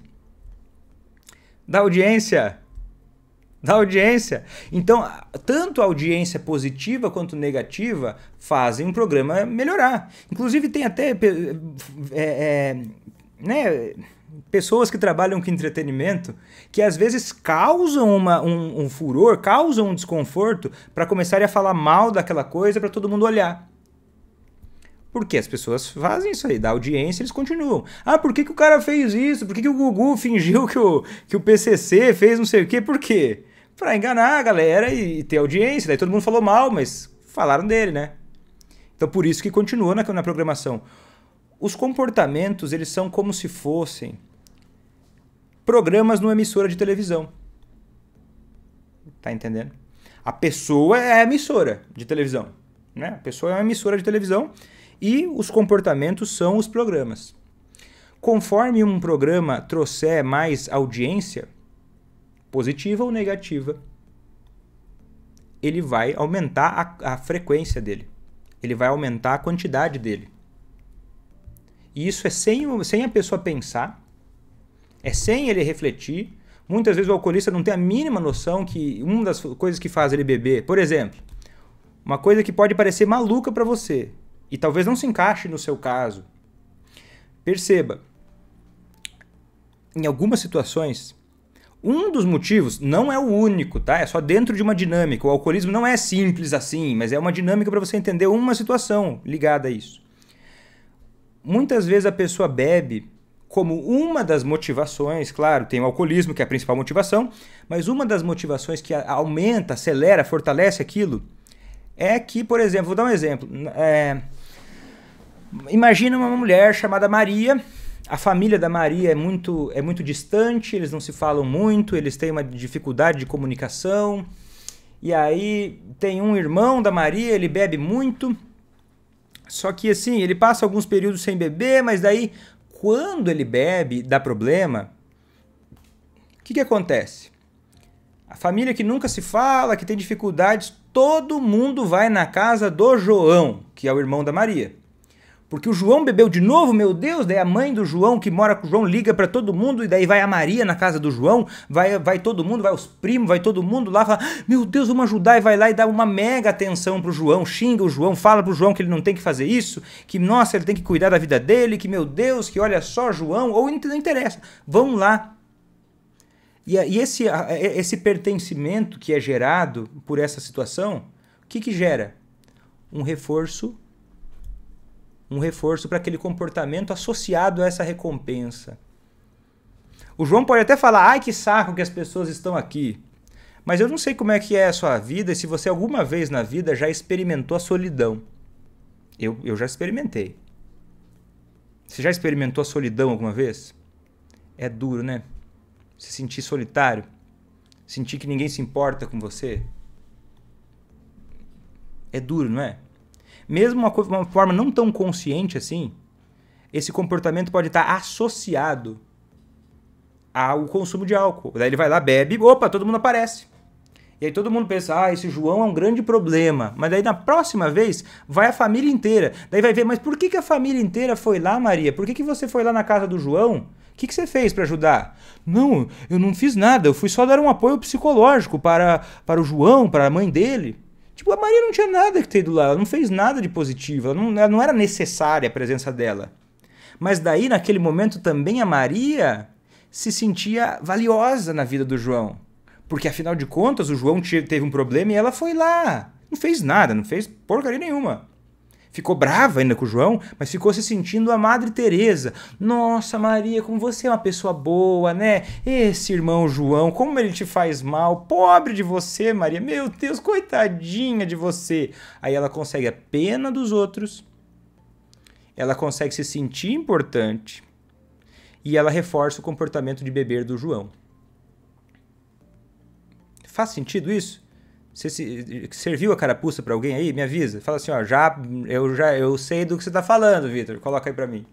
Da audiência. Da audiência. Então, tanto a audiência positiva quanto negativa fazem um programa melhorar. Inclusive, tem até é, é, né, pessoas que trabalham com entretenimento que às vezes causam uma, um, um furor, causam um desconforto para começarem a falar mal daquela coisa para todo mundo olhar. Porque as pessoas fazem isso aí, dá audiência eles continuam. Ah, por que, que o cara fez isso? Por que, que o Gugu fingiu que o, que o PCC fez não sei o quê? Por quê? Pra enganar a galera e, e ter audiência. Daí todo mundo falou mal, mas falaram dele, né? Então por isso que continua na, na programação. Os comportamentos, eles são como se fossem programas numa emissora de televisão. Tá entendendo? A pessoa é a emissora de televisão. Né? A pessoa é uma emissora de televisão e os comportamentos são os programas. Conforme um programa trouxer mais audiência, positiva ou negativa, ele vai aumentar a, a frequência dele, ele vai aumentar a quantidade dele. E isso é sem, sem a pessoa pensar, é sem ele refletir. Muitas vezes o alcoolista não tem a mínima noção que uma das coisas que faz ele beber, por exemplo, uma coisa que pode parecer maluca para você, e talvez não se encaixe no seu caso. Perceba, em algumas situações, um dos motivos não é o único, tá? É só dentro de uma dinâmica. O alcoolismo não é simples assim, mas é uma dinâmica para você entender uma situação ligada a isso. Muitas vezes a pessoa bebe como uma das motivações, claro, tem o alcoolismo que é a principal motivação, mas uma das motivações que aumenta, acelera, fortalece aquilo é que, por exemplo, vou dar um exemplo. É, Imagina uma mulher chamada Maria. A família da Maria é muito, é muito distante, eles não se falam muito, eles têm uma dificuldade de comunicação. E aí tem um irmão da Maria, ele bebe muito. Só que assim, ele passa alguns períodos sem beber, mas daí quando ele bebe, dá problema. O que, que acontece? A família que nunca se fala, que tem dificuldades, todo mundo vai na casa do João, que é o irmão da Maria. Porque o João bebeu de novo, meu Deus, daí a mãe do João que mora com o João liga para todo mundo e daí vai a Maria na casa do João, vai vai todo mundo, vai os primos, vai todo mundo lá, fala: "Meu Deus, vamos ajudar" e vai lá e dá uma mega atenção pro João, xinga o João, fala pro João que ele não tem que fazer isso, que nossa, ele tem que cuidar da vida dele, que meu Deus, que olha só João, ou não interessa. Vamos lá e, e esse, esse pertencimento que é gerado por essa situação, o que, que gera? Um reforço um reforço para aquele comportamento associado a essa recompensa. O João pode até falar: "Ai, que saco que as pessoas estão aqui". Mas eu não sei como é que é a sua vida e se você alguma vez na vida já experimentou a solidão. Eu, eu já experimentei. Você já experimentou a solidão alguma vez? É duro, né? Se sentir solitário, sentir que ninguém se importa com você. É duro, não é? mesmo uma, uma forma não tão consciente assim, esse comportamento pode estar associado ao consumo de álcool. Daí ele vai lá, bebe, opa, todo mundo aparece. E aí todo mundo pensa, ah, esse João é um grande problema. Mas daí na próxima vez vai a família inteira. Daí vai ver, mas por que, que a família inteira foi lá, Maria? Por que, que você foi lá na casa do João? O que, que você fez para ajudar? Não, eu não fiz nada, eu fui só dar um apoio psicológico para, para o João, para a mãe dele. Tipo, a Maria não tinha nada que ter ido lá, ela não fez nada de positivo, ela não, ela não era necessária a presença dela. Mas daí, naquele momento, também a Maria se sentia valiosa na vida do João. Porque afinal de contas, o João teve um problema e ela foi lá. Não fez nada, não fez porcaria nenhuma. Ficou brava ainda com o João, mas ficou se sentindo a Madre Teresa. Nossa, Maria, como você é uma pessoa boa, né? Esse irmão João, como ele te faz mal. Pobre de você, Maria. Meu Deus, coitadinha de você. Aí ela consegue a pena dos outros. Ela consegue se sentir importante. E ela reforça o comportamento de beber do João. Faz sentido isso? Você se, serviu a carapuça para alguém aí? Me avisa. Fala assim, ó, já eu já eu sei do que você tá falando, Vitor. Coloca aí para mim.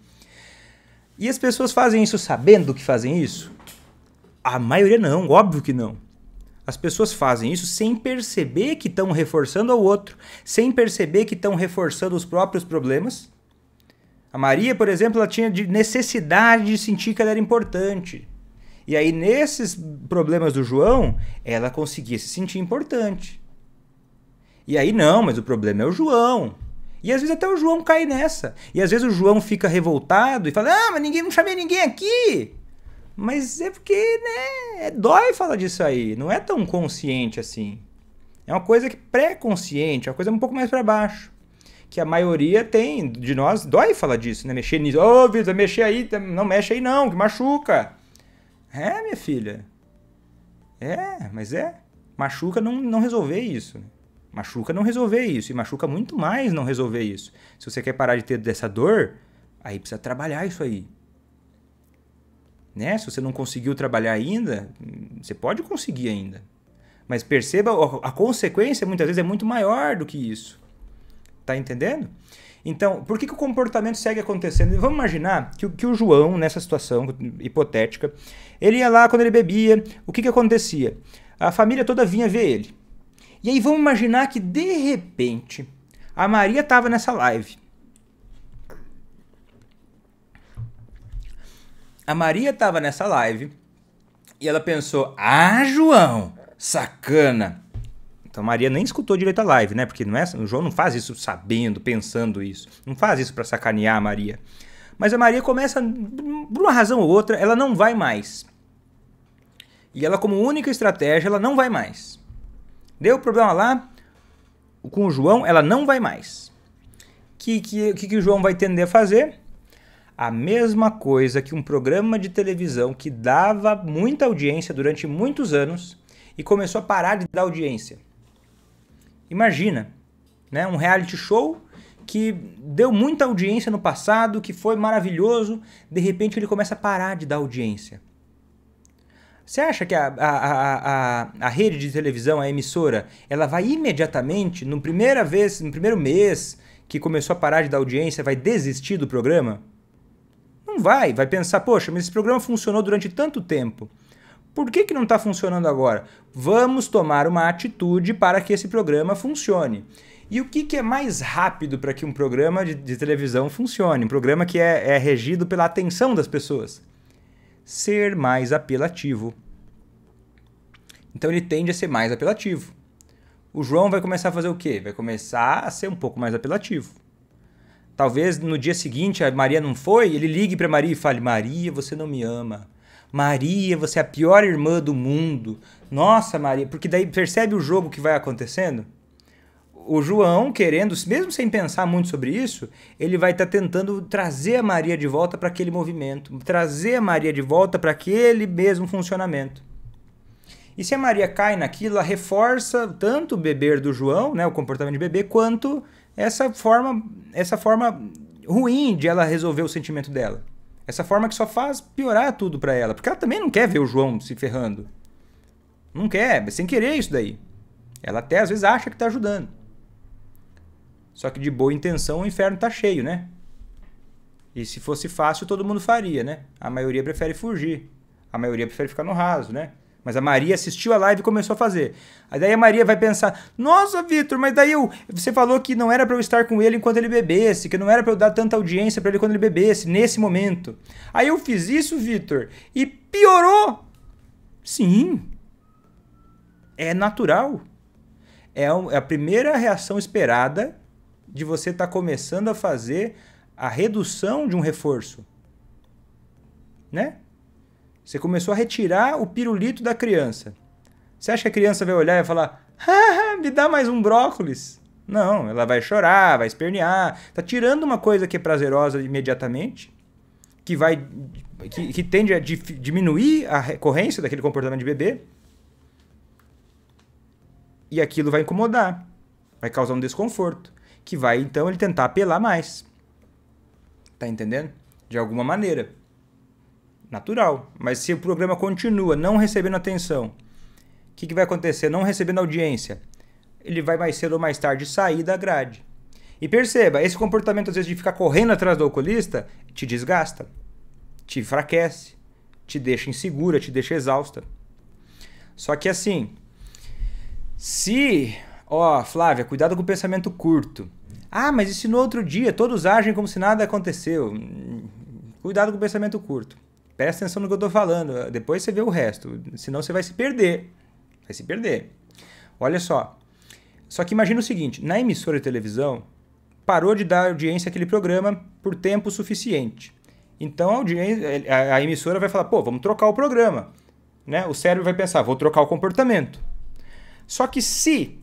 E as pessoas fazem isso sabendo que fazem isso? A maioria não, óbvio que não. As pessoas fazem isso sem perceber que estão reforçando ao outro, sem perceber que estão reforçando os próprios problemas. A Maria, por exemplo, ela tinha necessidade de sentir que ela era importante. E aí, nesses problemas do João, ela conseguia se sentir importante. E aí, não, mas o problema é o João. E às vezes até o João cai nessa. E às vezes o João fica revoltado e fala: Ah, mas ninguém não chamei ninguém aqui. Mas é porque, né? É dói falar disso aí. Não é tão consciente assim. É uma coisa que pré-consciente, é uma coisa um pouco mais para baixo. Que a maioria tem de nós, dói falar disso, né? Mexer nisso. Ô, oh, Vitor, mexer aí, não mexe aí não, que machuca. É, minha filha. É, mas é. Machuca não, não resolver isso. Machuca não resolver isso. E machuca muito mais não resolver isso. Se você quer parar de ter dessa dor, aí precisa trabalhar isso aí. Né? Se você não conseguiu trabalhar ainda, você pode conseguir ainda. Mas perceba, a consequência muitas vezes é muito maior do que isso. Tá entendendo? Então, por que, que o comportamento segue acontecendo? Vamos imaginar que, que o João, nessa situação hipotética, ele ia lá quando ele bebia, o que, que acontecia? A família toda vinha ver ele. E aí vamos imaginar que, de repente, a Maria estava nessa live. A Maria estava nessa live e ela pensou: Ah, João, sacana! Então Maria nem escutou direito a live, né? Porque não é, o João não faz isso sabendo, pensando isso. Não faz isso para sacanear a Maria. Mas a Maria começa, por uma razão ou outra, ela não vai mais. E ela, como única estratégia, ela não vai mais. Deu problema lá com o João, ela não vai mais. O que, que, que, que o João vai tender a fazer? A mesma coisa que um programa de televisão que dava muita audiência durante muitos anos e começou a parar de dar audiência Imagina, né? Um reality show que deu muita audiência no passado, que foi maravilhoso, de repente ele começa a parar de dar audiência. Você acha que a, a, a, a, rede de televisão, a emissora, ela vai imediatamente, no primeira vez, no primeiro mês que começou a parar de dar audiência, vai desistir do programa? Não vai, vai pensar, poxa, mas esse programa funcionou durante tanto tempo por que, que não está funcionando agora? Vamos tomar uma atitude para que esse programa funcione. E o que, que é mais rápido para que um programa de, de, televisão funcione? Um programa que é, é regido pela atenção das pessoas? Ser mais apelativo. Então ele tende a ser mais apelativo. O João vai começar a fazer o quê? Vai começar a ser um pouco mais apelativo. Talvez no dia seguinte a Maria não foi, ele ligue para Maria e fale: Maria, você não me ama. Maria, você é a pior irmã do mundo. Nossa, Maria. Porque daí percebe o jogo que vai acontecendo? O João, querendo, mesmo sem pensar muito sobre isso, ele vai estar tá tentando trazer a Maria de volta para aquele movimento, trazer a Maria de volta para aquele mesmo funcionamento. E se a Maria cai naquilo, ela reforça tanto o beber do João, né, o comportamento de bebê, quanto essa forma, essa forma ruim de ela resolver o sentimento dela. Essa forma que só faz piorar tudo para ela. Porque ela também não quer ver o João se ferrando. Não quer, é sem querer isso daí. Ela até às vezes acha que tá ajudando. Só que de boa intenção o inferno tá cheio, né? E se fosse fácil, todo mundo faria, né? A maioria prefere fugir. A maioria prefere ficar no raso, né? Mas a Maria assistiu a live e começou a fazer. Aí daí a Maria vai pensar: Nossa, Vitor, mas daí eu, você falou que não era para eu estar com ele enquanto ele bebesse, que não era para eu dar tanta audiência para ele quando ele bebesse, nesse momento. Aí eu fiz isso, Vitor, e piorou. Sim. É natural. É, um, é a primeira reação esperada de você estar tá começando a fazer a redução de um reforço. Né? Você começou a retirar o pirulito da criança. Você acha que a criança vai olhar e falar: ah, me dá mais um brócolis? Não, ela vai chorar, vai espernear. Tá tirando uma coisa que é prazerosa imediatamente, que vai que, que tende a diminuir a recorrência daquele comportamento de bebê. E aquilo vai incomodar, vai causar um desconforto, que vai então ele tentar apelar mais. Tá entendendo? De alguma maneira natural. Mas se o programa continua não recebendo atenção, o que, que vai acontecer? Não recebendo audiência, ele vai mais cedo ou mais tarde sair da grade. E perceba, esse comportamento às vezes de ficar correndo atrás do oculista te desgasta, te enfraquece, te deixa insegura, te deixa exausta. Só que assim, se, ó, Flávia, cuidado com o pensamento curto. Ah, mas e se no outro dia todos agem como se nada aconteceu? Hum, cuidado com o pensamento curto. Presta atenção no que eu estou falando, depois você vê o resto, senão você vai se perder. Vai se perder. Olha só. Só que imagina o seguinte, na emissora de televisão, parou de dar audiência àquele programa por tempo suficiente. Então a, audiência, a, a emissora vai falar, pô, vamos trocar o programa. Né? O cérebro vai pensar, vou trocar o comportamento. Só que se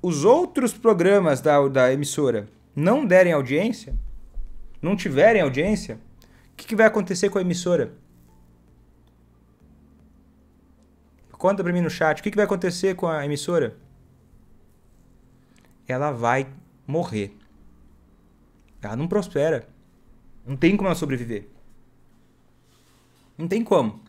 os outros programas da, da emissora não derem audiência, não tiverem audiência, que, que vai acontecer com a emissora? Conta para mim no chat, o que, que vai acontecer com a emissora? Ela vai morrer. Ela não prospera. Não tem como ela sobreviver. Não tem como.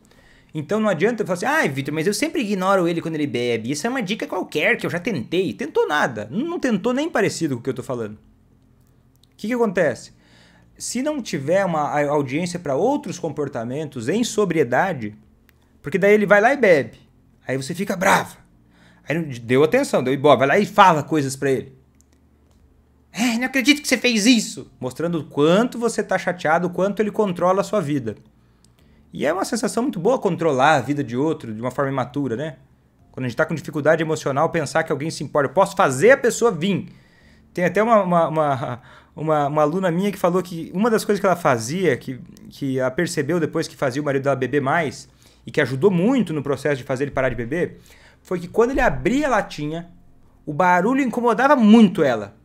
Então não adianta falar assim, ah, Vitor, mas eu sempre ignoro ele quando ele bebe. Isso é uma dica qualquer que eu já tentei. Tentou nada. Não tentou nem parecido com o que eu tô falando. O que, que acontece? se não tiver uma audiência para outros comportamentos em sobriedade, porque daí ele vai lá e bebe, aí você fica brava. Aí deu atenção, deu ibope, vai lá e fala coisas para ele. É, não acredito que você fez isso. Mostrando o quanto você tá chateado, o quanto ele controla a sua vida. E é uma sensação muito boa controlar a vida de outro de uma forma imatura, né? Quando a gente tá com dificuldade emocional, pensar que alguém se importa. Eu posso fazer a pessoa vir. Tem até uma, uma, uma uma, uma aluna minha que falou que uma das coisas que ela fazia, que, que ela percebeu depois que fazia o marido dela beber mais, e que ajudou muito no processo de fazer ele parar de beber, foi que quando ele abria a latinha, o barulho incomodava muito ela.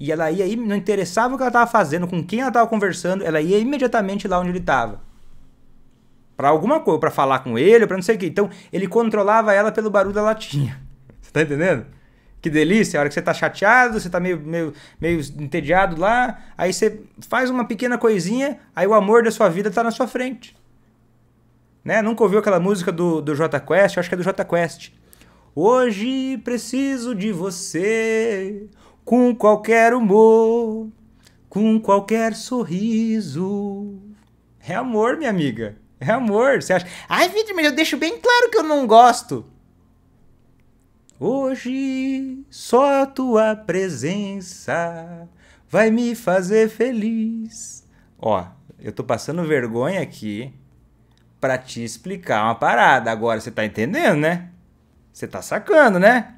E ela ia, não interessava o que ela estava fazendo, com quem ela estava conversando, ela ia imediatamente lá onde ele estava. Para alguma coisa, para falar com ele, para não sei o que. Então, ele controlava ela pelo barulho da latinha. Você tá entendendo? que delícia, a hora que você tá chateado, você tá meio, meio, meio entediado lá, aí você faz uma pequena coisinha, aí o amor da sua vida tá na sua frente. Né? Nunca ouviu aquela música do, do J Quest? Eu acho que é do J Quest. Hoje preciso de você, com qualquer humor, com qualquer sorriso. É amor, minha amiga. É amor. Você acha. Ai, Vitor, mas eu deixo bem claro que eu não gosto. Hoje só a tua presença vai me fazer feliz. Ó, eu tô passando vergonha aqui para te explicar uma parada. Agora você tá entendendo, né? Você tá sacando, né?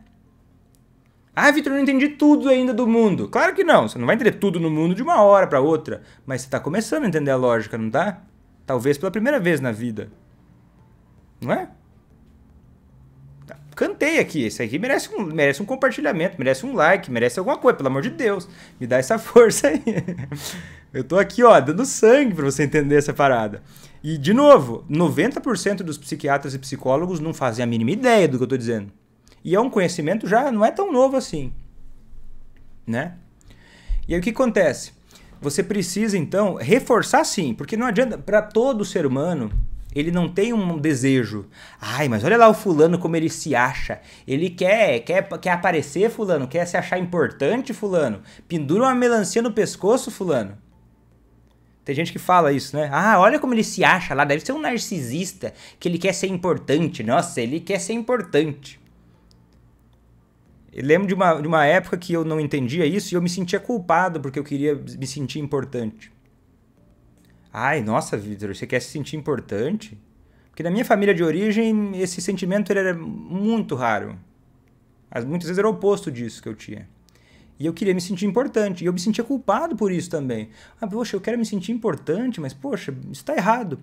Ah, Vitor, eu não entendi tudo ainda do mundo. Claro que não, você não vai entender tudo no mundo de uma hora para outra, mas você tá começando a entender a lógica, não tá? Talvez pela primeira vez na vida. Não é? cantei aqui. Isso aqui merece um, merece um compartilhamento, merece um like, merece alguma coisa, pelo amor de Deus. Me dá essa força aí. Eu tô aqui, ó, dando sangue para você entender essa parada. E, de novo, 90% dos psiquiatras e psicólogos não fazem a mínima ideia do que eu tô dizendo. E é um conhecimento já não é tão novo assim. Né? E aí o que acontece? Você precisa, então, reforçar sim, porque não adianta, para todo ser humano, ele não tem um desejo. Ai, mas olha lá o fulano como ele se acha. Ele quer, quer, quer aparecer fulano, quer se achar importante fulano. Pendura uma melancia no pescoço fulano. Tem gente que fala isso, né? Ah, olha como ele se acha lá, deve ser um narcisista, que ele quer ser importante. Nossa, ele quer ser importante. Eu lembro de uma, de uma época que eu não entendia isso e eu me sentia culpado porque eu queria me sentir importante. Ai, nossa, Vitor, você quer se sentir importante? Porque na minha família de origem, esse sentimento era muito raro. Mas muitas vezes era o oposto disso que eu tinha. E eu queria me sentir importante. E eu me sentia culpado por isso também. Ah, poxa, eu quero me sentir importante, mas poxa, isso está errado.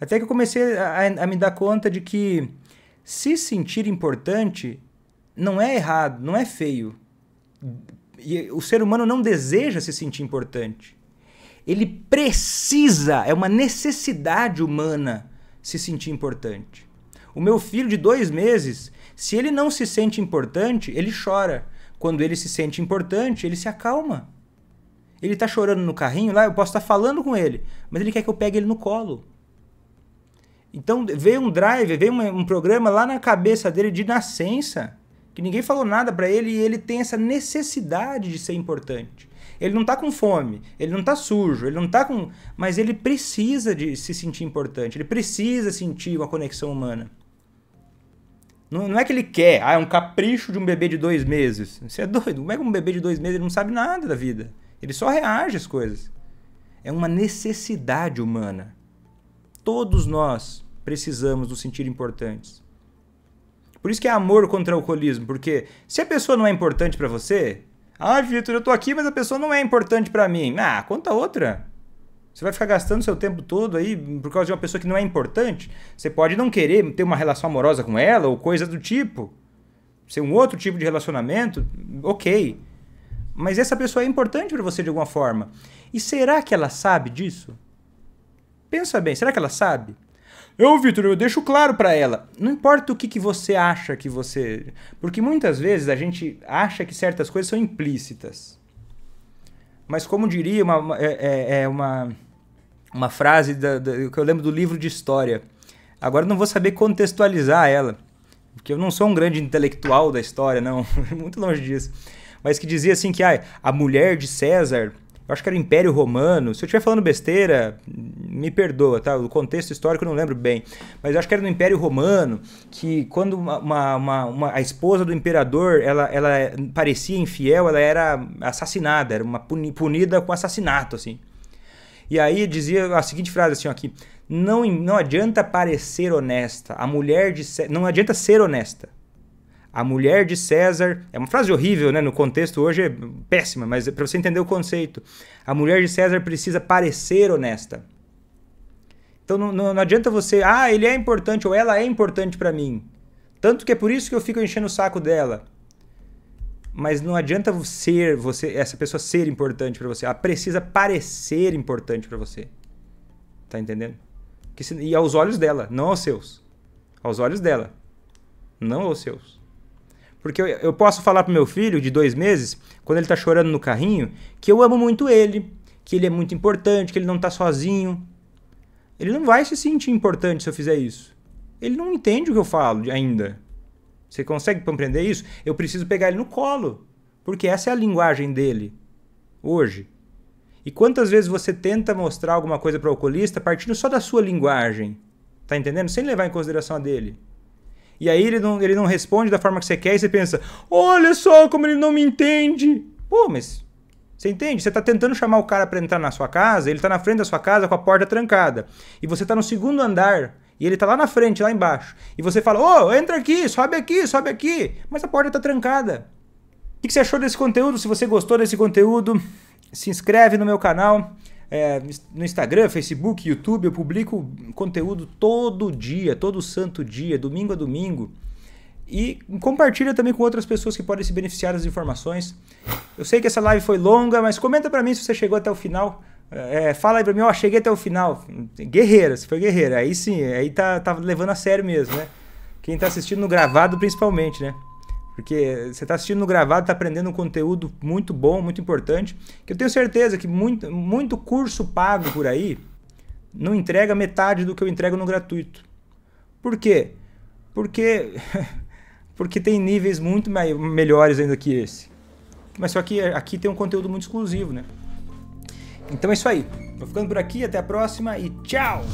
Até que eu comecei a, a, me dar conta de que se sentir importante não é errado, não é feio. E o ser humano não deseja se sentir importante ele precisa, é uma necessidade humana se sentir importante. O meu filho de dois meses, se ele não se sente importante, ele chora. Quando ele se sente importante, ele se acalma. Ele está chorando no carrinho lá, eu posso estar tá falando com ele, mas ele quer que eu pegue ele no colo. Então veio um drive, veio um, um programa lá na cabeça dele de nascença, que ninguém falou nada para ele e ele tem essa necessidade de ser importante. Ele não está com fome, ele não está sujo, ele não está com. Mas ele precisa de se sentir importante, ele precisa sentir uma conexão humana. Não, não é que ele quer, ah, é um capricho de um bebê de dois meses. Você é doido, como é que um bebê de dois meses ele não sabe nada da vida? Ele só reage às coisas. É uma necessidade humana. Todos nós precisamos nos sentir importantes. Por isso que é amor contra o alcoolismo, porque se a pessoa não é importante para você, ah, Vitor, eu tô aqui, mas a pessoa não é importante para mim. Ah, conta outra. Você vai ficar gastando seu tempo todo aí por causa de uma pessoa que não é importante? Você pode não querer ter uma relação amorosa com ela ou coisa do tipo. Ser um outro tipo de relacionamento, ok. Mas essa pessoa é importante para você de alguma forma. E será que ela sabe disso? Pensa bem, será que ela sabe? Eu, Vitor, eu deixo claro para ela. Não importa o que, que você acha que você. Porque muitas vezes a gente acha que certas coisas são implícitas. Mas, como diria uma, é, é, é uma, uma frase da, da, que eu lembro do livro de história. Agora não vou saber contextualizar ela. Porque eu não sou um grande intelectual da história, não. Muito longe disso. Mas que dizia assim que ah, a mulher de César eu acho que era o Império Romano. Se eu estiver falando besteira, me perdoa, tá? O contexto histórico eu não lembro bem. Mas eu acho que era no Império Romano que quando uma, uma, uma, uma a esposa do imperador ela, ela parecia infiel, ela era assassinada, era uma puni, punida com assassinato, assim. E aí dizia a seguinte frase assim ó, aqui: não, não adianta parecer honesta. A mulher de não adianta ser honesta a mulher de César. É uma frase horrível, né? No contexto hoje é péssima, mas é para você entender o conceito. A mulher de César precisa parecer honesta. Então não, não, não adianta você, ah, ele é importante ou ela é importante para mim. Tanto que é por isso que eu fico enchendo o saco dela. Mas não adianta ser você, essa pessoa ser importante para você. Ela precisa parecer importante para você. Tá entendendo? Se, e aos olhos dela, não aos seus. Aos olhos dela, não aos seus. Porque eu, eu posso falar pro meu filho de dois meses, quando ele tá chorando no carrinho, que eu amo muito ele, que ele é muito importante, que ele não tá sozinho. Ele não vai se sentir importante se eu fizer isso. Ele não entende o que eu falo ainda. Você consegue compreender isso? Eu preciso pegar ele no colo, porque essa é a linguagem dele hoje. E quantas vezes você tenta mostrar alguma coisa para o alcoolista partindo só da sua linguagem? Tá entendendo? Sem levar em consideração a dele. E aí ele não, ele não responde da forma que você quer e você pensa: olha só como ele não me entende. Pô, mas você entende? Você está tentando chamar o cara para entrar na sua casa, ele está na frente da sua casa com a porta trancada. E você está no segundo andar e ele está lá na frente, lá embaixo. E você fala: ô, oh, entra aqui, sobe aqui, sobe aqui. Mas a porta está trancada. O que você achou desse conteúdo? Se você gostou desse conteúdo, se inscreve no meu canal. É, no Instagram, Facebook, YouTube, eu publico conteúdo todo dia, todo santo dia, domingo a domingo. E compartilha também com outras pessoas que podem se beneficiar das informações. Eu sei que essa live foi longa, mas comenta para mim se você chegou até o final. É, fala aí pra mim, ó, cheguei até o final. Guerreira, se foi guerreira. Aí sim, aí tá, tá levando a sério mesmo, né? Quem tá assistindo no gravado principalmente, né? Porque você está assistindo no gravado, está aprendendo um conteúdo muito bom, muito importante, que eu tenho certeza que muito, muito curso pago por aí não entrega metade do que eu entrego no gratuito. Por quê? Porque, porque tem níveis muito mais melhores ainda que esse. Mas só que aqui tem um conteúdo muito exclusivo, né? Então é isso aí. Vou ficando por aqui, até a próxima e tchau!